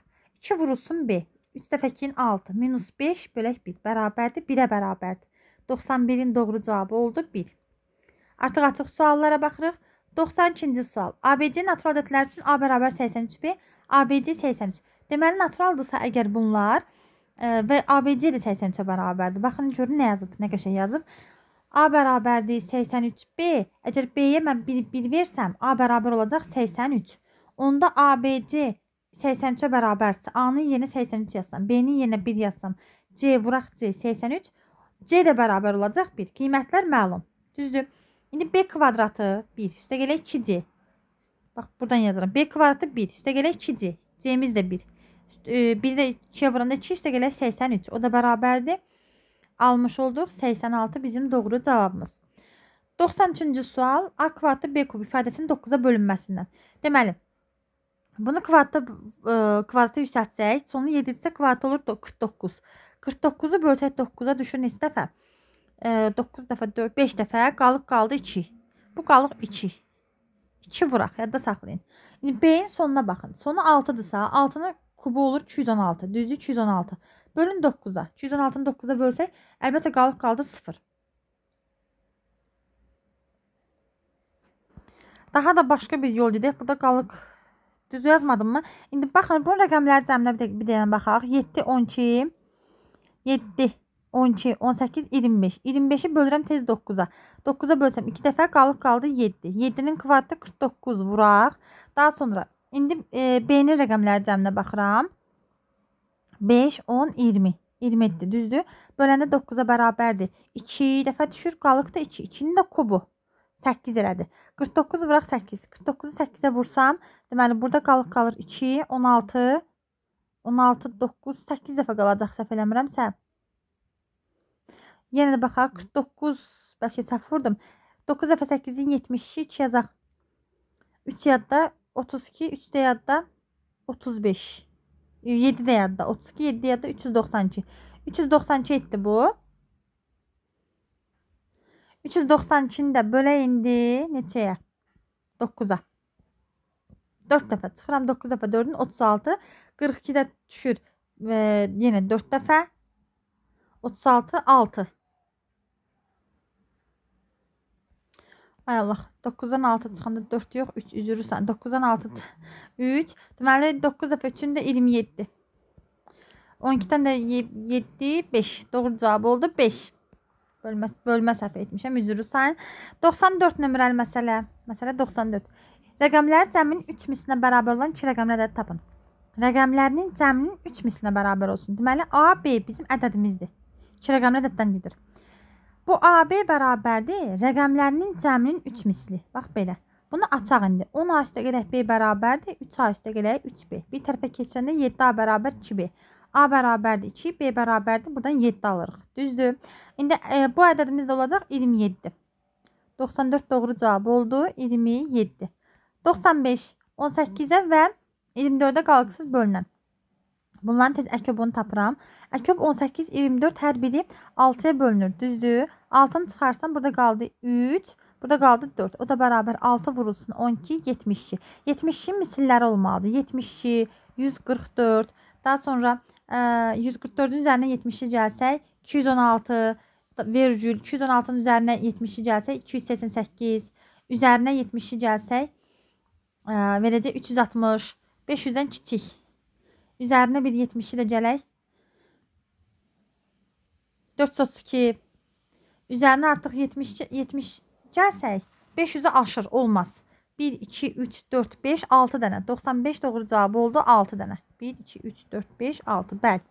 2 vurulsun B. 3 dəfə 2-nin 6 minus 5 bölək 1 bərabərdir, 1-ə bərabərdir. 91-in doğru cavabı oldu 1. Artıq açıq suallara baxırıq. 92-ci sual. ABC natural ədədlər üçün A bərabər 83B, ABC 83. Deməli naturaldırsa əgər bunlar ə, e, və ABC də 83-ə bərabərdir. Baxın görün nə yazıb, nə qəşəng yazıb. A bərabərdir 83B. Əgər B-yə mən 1 versəm, A bərabər olacaq 83. Onda ABC 83-ə bərabərsə, A-nın yerinə 83 yazsam, B-nin yerinə 1 yazsam, C vuraq C 83, C də bərabər olacaq 1. Qiymətlər məlum. Düzdür? İndi B kvadratı 1, üstə gələk 2C. Bax, buradan yazıram. B kvadratı 1, üstə gələk 2C. C-miz də 1. E, bir də 2-yə vuranda 2 üstə gələ 83. O da bərabərdir. Almış olduq. 86 bizim doğru cavabımız. 93-cü sual. A kvadratı B kub ifadəsinin 9-a bölünməsindən. Deməli, bunu kvadratda e, kvadrata yüksəltsək, sonu 7 isə kvadrat olur 49. 49-u bölsək 9-a düşür neçə dəfə? 9 e, dəfə 4, 5 dəfə qalıq qaldı 2. Bu qalıq 2. 2 vuraq, yadda saxlayın. İndi B-in sonuna baxın. Sonu 6-dırsa, 6-nı kubu olur 216. Düzdür 216. Bölün 9-a. 216-nı 9-a bölsək, əlbəttə qalıb qaldı 0. Daha da başqa bir yol gedək. Burada qalıq düz yazmadım mı? İndi baxın, bu rəqəmləri cəmlə bir, bir deyən baxaq. 7, 12, 7, 12, 18, 25. 25-i bölürəm tez 9-a. 9-a bölsəm 2 dəfə qalıq qaldı 7. 7-nin kvadratı 49 vuraq. Daha sonra İndi e, B-ni rəqəmlər cəminə baxıram. 5, 10, 20. 20 etdi, düzdür? Böləndə 9-a bərabərdir. 2 dəfə düşür, qalıq da 2. 2-nin də kubu 8 elədi. 49 vuraq 8. 49-u 8-ə vursam, deməli burada qalıq qalır 2, 16, 16, 9, 8 dəfə qalacaq səhv eləmirəmsə. Yenə də baxaq, 49, bəlkə səhv vurdum. 9 dəfə 8-in 72, 2 yazaq. 3 yadda 32 3 yadda 35 7 yadda 32 7 yadda 392 392 etti bu 392'ni də böyle indi neçəyə? 9-a. 4 dəfə çıxıram 9 dəfə 4-ün 36. 42 də düşür. E, yenə 4 dəfə. 36 6. Ay Allah, 9-dan 6 çıxanda 4 yox, 3 üzürsən. 9-dan 6 3. Deməli 9 dəfə 3-ün də 27. 12-dən də 7 5. Doğru cavab oldu 5. Bölmə bölmə səhv etmişəm, üzürsən. 94 nömrəli məsələ. Məsələ 94. Rəqəmlər cəminin 3 mislinə bərabər olan 2 rəqəmli ədədi tapın. Rəqəmlərinin cəminin 3 mislinə bərabər olsun. Deməli A, B bizim ədədimizdir. 2 rəqəmli ədəddən gedir. Bu AB bərabərdir rəqəmlərinin cəminin 3 misli. Bax belə. Bunu açaq indi. 10A üstə gələk B bərabərdir. 3A üstə gələk 3B. Bir tərəfə keçəndə 7A bərabər 2B. A bərabərdir 2, B bərabərdir. Buradan 7 alırıq. Düzdür. İndi e, bu ədədimiz də olacaq 27. 94 doğru cavab oldu. 27. 95, 18-ə və 24-ə qalıqsız bölünən. Bunların tez əkobunu tapıram. Əköb 18, 24 hər biri 6-ya bölünür. Düzdür. 6-nı çıxarsan burada qaldı 3, burada qaldı 4. O da bərabər 6 vurulsun 12, 72. 72 misilləri olmalıdır. 72, 144. Daha sonra 144-ün üzərinə 70-i gəlsək 216 vergül 216-nın üzərinə 70-i gəlsək 288, üzərinə 70-i gəlsək ə, verəcək 360, 500-dən kiçik. Üzərinə bir 70-i də gələk 432. Üzərinə artıq 70 70 gəlsək 500-ü aşır, olmaz. 1 2 3 4 5 6 dənə. 95 doğru cavab oldu, 6 dənə. 1 2 3 4 5 6. Bəli.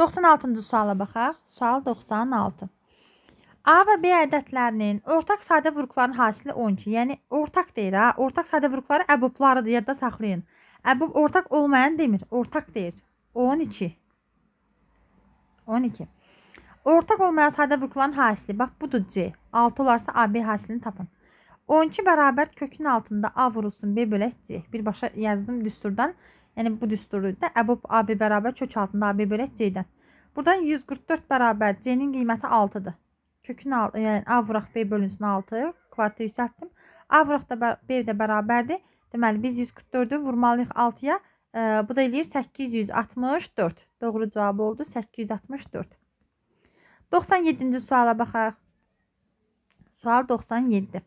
96-cı suala baxaq. Sual 96. A və B ədədlərinin ortaq sadə vurğuların hasili 12. Yəni ortaq deyir ha. Ortaq sadə vurğuları əboblarıdır, yadda saxlayın. Əbob ortaq olmayan demir, ortaq deyir. 12. 12. Ortaq olmayan sadə vurğuların hasili. Bax budur C. 6 olarsa AB hasilini tapın. 12 bərabər kökün altında A vurulsun B bölək C. Birbaşa yazdım düsturdan. Yəni bu düsturu da əbob AB bərabər kök altında AB bölək C-dən. Buradan 144 bərabər C-nin qiyməti 6-dır. Kökün altı, yəni A vuraq B bölünsün 6. Kvadratı yüksəltdim. A vuraq da B də bərabərdir. Deməli biz 144-ü vurmalıyıq 6-ya. E, bu da eləyir 864. Doğru cavab oldu 864. 97-ci suala baxaraq. Sual 97.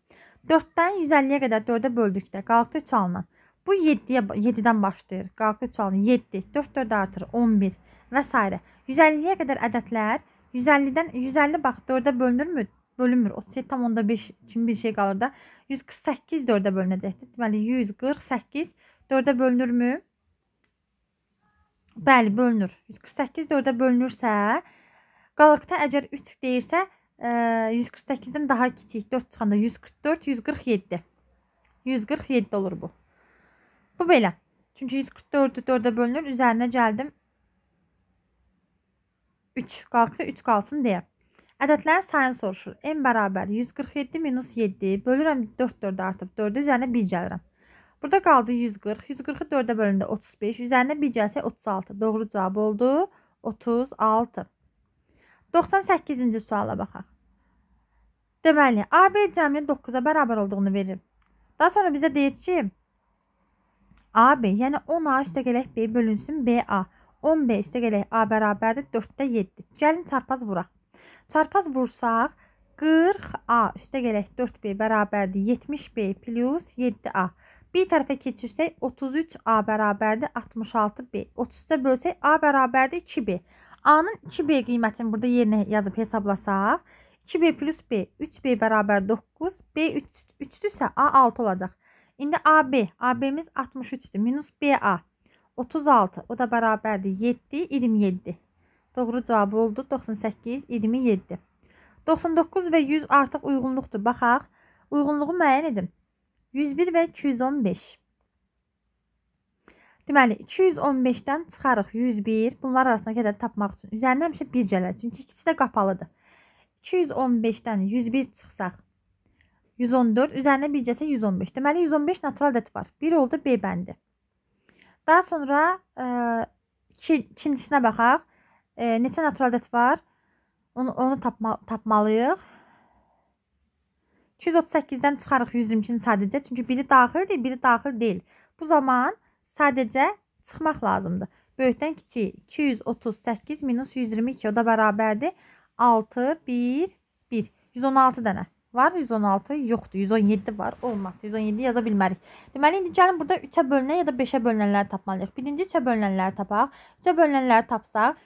4-dən 150-yə qədər 4-ə böldükdə qalxdı 3 alınan. Bu 7-yə 7-dən başlayır. Qalxdı 3 alınan 7, 4 4 artır 11 və s. 150-yə qədər ədədlər 150-dən 150 bax 4-ə bölünürmü? Bölünmür. 37.5 kimi bir şey qalır da 148 4-ə bölünəcəkdir. Deməli 148 4-ə bölünürmü? Bəli, bölünür. 148 4-ə bölünürsə Qalıqda əgər 3 deyirsə, 148-dən e, daha kiçik 4 çıxanda 144, 147. 147 olur bu. Bu belə. Çünki 144-ü 4-ə bölünür, üzərinə gəldim 3. Qalıqda 3 qalsın deyə. Ədədlərin sayını soruşur. M bərabər 147 minus 7. Bölürəm 4 4-də artıb 4-də üzərinə 1 gəlirəm. Burada qaldı 140. 140-ı 4-də bölündə 35. Üzərinə 1 gəlsə 36. Doğru cavab oldu 36. 98-ci suala baxaq. Deməli, AB cəmi 9-a bərabər olduğunu verib. Daha sonra bizə deyir ki, AB, yəni 10A üstə gələk B bölünsün BA. 10B üstə gələk A bərabərdir 4-də 7. Gəlin çarpaz vuraq. Çarpaz vursaq, 40A üstə gələk 4B bərabərdir 70B plus 7A. Bir tərəfə keçirsək, 33A bərabərdir 66B. 30-a bölsək, A bərabərdir 2B. A-nın 2B qiymətini burada yerinə yazıb hesablasaq, 2B plus B, 3B bərabər 9, B 3, 3-dürsə A 6 olacaq. İndi AB, AB-miz 63-dür, minus BA 36, o da bərabərdir 7, 27. Doğru cavabı oldu 98, 27. 99 və 100 artıq uyğunluqdur. Baxaq, uyğunluğu müəyyən edin. 101 və 215. Deməli, 215-dən çıxarıq 101. Bunlar arasında qədəri tapmaq üçün üzərinə həmişə 1 gələr. Çünki ikisi də qapalıdır. 215-dən 101 çıxsaq 114, üzərinə 1 gəlsə 115. Deməli, 115 natural ədəd var. 1 oldu B bəndi. Daha sonra ə, e, iki, ikincisinə baxaq. Ə, e, neçə natural ədəd var? Onu, onu tapma, tapmalıyıq. 238-dən çıxarıq 122-ni sadəcə. Çünki biri daxildir, biri daxil deyil. Bu zaman Sadəcə çıxmaq lazımdır. Böyükdən kiçiyi 238 minus 122 o da bərabərdir. 6, 1, 1. 116 dənə. Var 116, yoxdur. 117 var. Olmaz. 117 yaza bilmərik. Deməli, indi gəlin burada 3-ə bölünən ya da 5-ə bölünənləri tapmalıyıq. Birinci 3-ə bölünənləri tapaq. 3-ə bölünənləri tapsaq,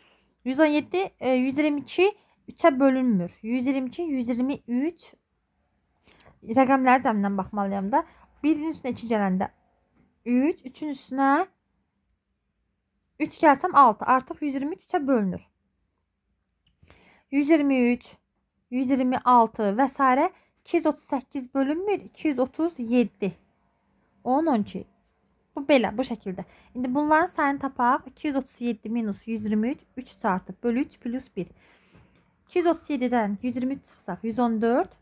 117, 122 3-ə bölünmür. 122, 123 rəqəmləri cəmindən baxmalıyam da. Birinin üstünə 2 gələndə 3. 3'ün üstüne 3 gəlsəm 6. Artıq 123 3-ə bölünür. 123, 126 və s. 238 bölünmür. 237. 10, 12. Bu belə, bu şəkildə. İndi bunların sayını tapaq. 237 minus 123, 3 çarpıb, bölü 3 plus 1. 237-dən 123 çıxsaq, 114.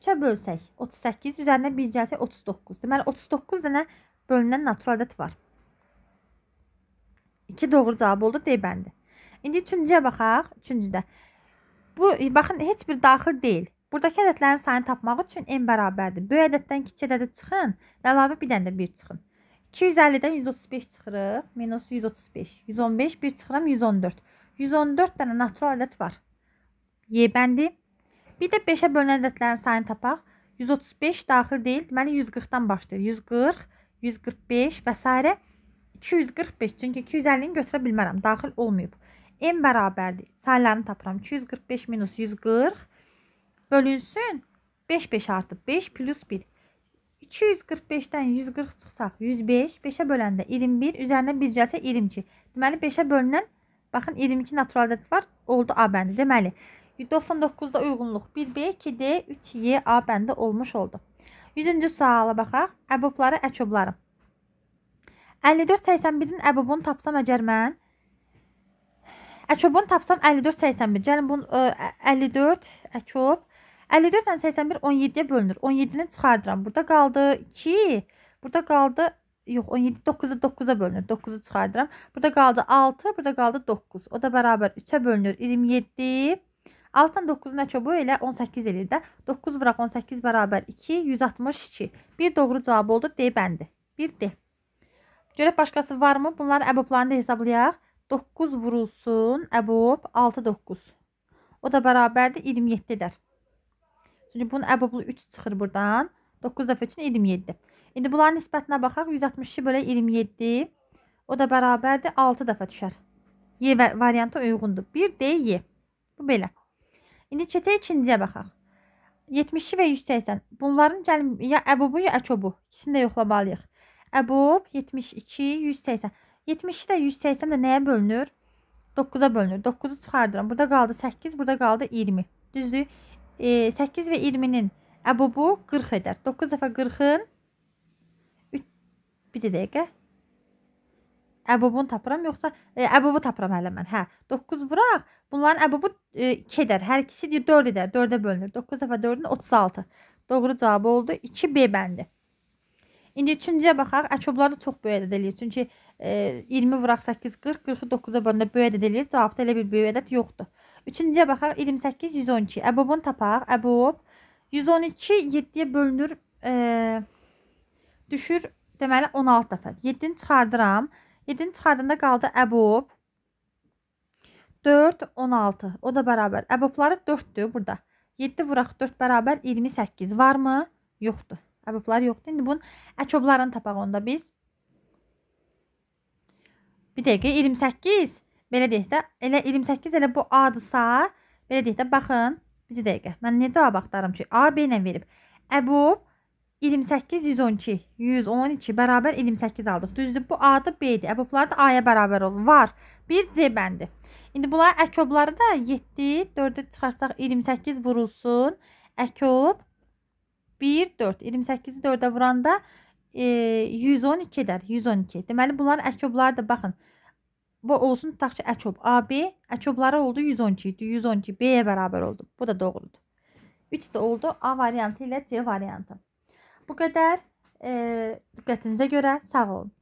3-ə bölsək, 38, üzərinə 1 gəlsək, 39. Deməli, 39 dənə bölünən natural ədəd var. 2 doğru cavab oldu D bəndi. İndi 3-cüyə baxaq. 3-cüdə. Bu baxın heç bir daxil deyil. Buradakı ədədlərin sayını tapmaq üçün n bərabərdir. Böyük ədəddən kiçik ədədə çıxın və əlavə bir dənə də 1 çıxın. 250-dən 135 çıxırıq. Minus 135. 115 1 çıxıram 114. 114 dənə natural ədəd var. Y bəndi. Bir də 5-ə bölünən ədədlərin sayını tapaq. 135 daxil deyil. Deməli 140-dan başlayır. 140 145 və s. 245, çünki 250-ni götürə bilmərəm, daxil olmayıb. M bərabərdir, saylarını tapıram, 245 minus 140 bölünsün, 5, 5 artıb, 5 plus 1. 245-dən 140 çıxsaq, 105, 5-ə böləndə 21, üzərinə 1 gəlsə 22. Deməli, 5-ə bölünən, baxın, 22 natural ədəd var, oldu A bəndi. Deməli, 99-da uyğunluq 1B, 2D, 3Y A bəndi olmuş oldu. 100-cü suala baxaq. Əbobları, əkobları. 54-81-in əbobunu tapsam əgər mən Əkobunu tapsam 54-81. Gəlin bunu ə, 54 əkob 54 ilə 81 17-yə bölünür. 17-ni çıxardıram. Burada qaldı 2. Burada qaldı yox 17 9-a 9-a bölünür. 9-u çıxardıram. Burada qaldı 6, burada qaldı 9. O da bərabər 3-ə bölünür. 27 6-dan 9-un əkibu elə 18 eləyir də. 9 vıraq 18 bərabər 2, 162. Bir doğru cavab oldu D bəndi. 1D. Görək başqası varmı? Bunların əboblarını da hesablayaq. 9 vurulsun əbob 6 9. O da bərabərdir 27 edər. Çünki bunun əboblu 3 çıxır burdan. 9 dəfə üçün 27. İndi bunların nisbətinə baxaq. 162 bölə 27. O da bərabərdir 6 dəfə düşər. Y variantı uyğundur. 1D Y. Bu belə. İndi keçək ikinciyə baxaq. 72 və 180. Bunların gəlin ya əbubu ya əkobu. İkisini də yoxlamalıyıq. Əbub 72, 180. 72 də 180 də nəyə bölünür? 9-a bölünür. 9-u çıxardıram. Burada qaldı 8, burada qaldı 20. Düzdür? E, 8 və 20-nin əbubu 40 edər. 9 dəfə 40-ın bir dəqiqə əbobunu tapıram yoxsa e, əbobu tapıram hələ mən. Hə, 9 vuraq. Bunların əbobu 2 e, edər. Hər ikisi 4 edər. 4-ə bölünür. 9 dəfə 4-ün 36. Doğru cavabı oldu 2B bəndi. İndi üçüncüyə baxaq. Əçobları çox böyük ədəd eləyir. Çünki e, 20 vuraq 8 40, 40-ı 9-a bölündə böyük ədəd eləyir. Cavabda elə bir böyük ədəd yoxdur. Üçüncüyə baxaq. 28 112. Əbobunu tapaq. Əbob 112 7-yə bölünür. E, düşür deməli 16 dəfə. 7-ni çıxardıram. 7 7-ni çıxardanda qaldı əbob. 4, 16. O da bərabər. Əbobları 4-dür burada. 7 vuraq 4 bərabər 28. Varmı? Yoxdur. Əboblar yoxdur. İndi bunun əkoblarını tapaq onda biz. Bir dəqiqə 28. Belə deyək də, elə 28 elə bu A-dırsa, belə deyək də, baxın. Bir dəqiqə. Mən necə cavab axtarım ki, A B ilə verib. Əbob 28, 112. 112 bərabər 28 aldıq. Düzdür, bu A-dır, B-dir. Əbobları da A-ya bərabər olur. Var. Bir C bəndi. İndi bunlar əkobları da 7, 4-ə çıxarsaq 28 vurulsun. Əkob 1, 4. 28-i 4-ə vuranda e, 112 edər. 112. Deməli, bunların əkobları da baxın. Bu olsun, tutaq ki, əkob. AB əkobları oldu 112 idi. 112 B-yə bərabər oldu. Bu da doğrudur. 3 də oldu A variantı ilə C variantı. Bu qədər. E, diqqətinizə görə sağ olun.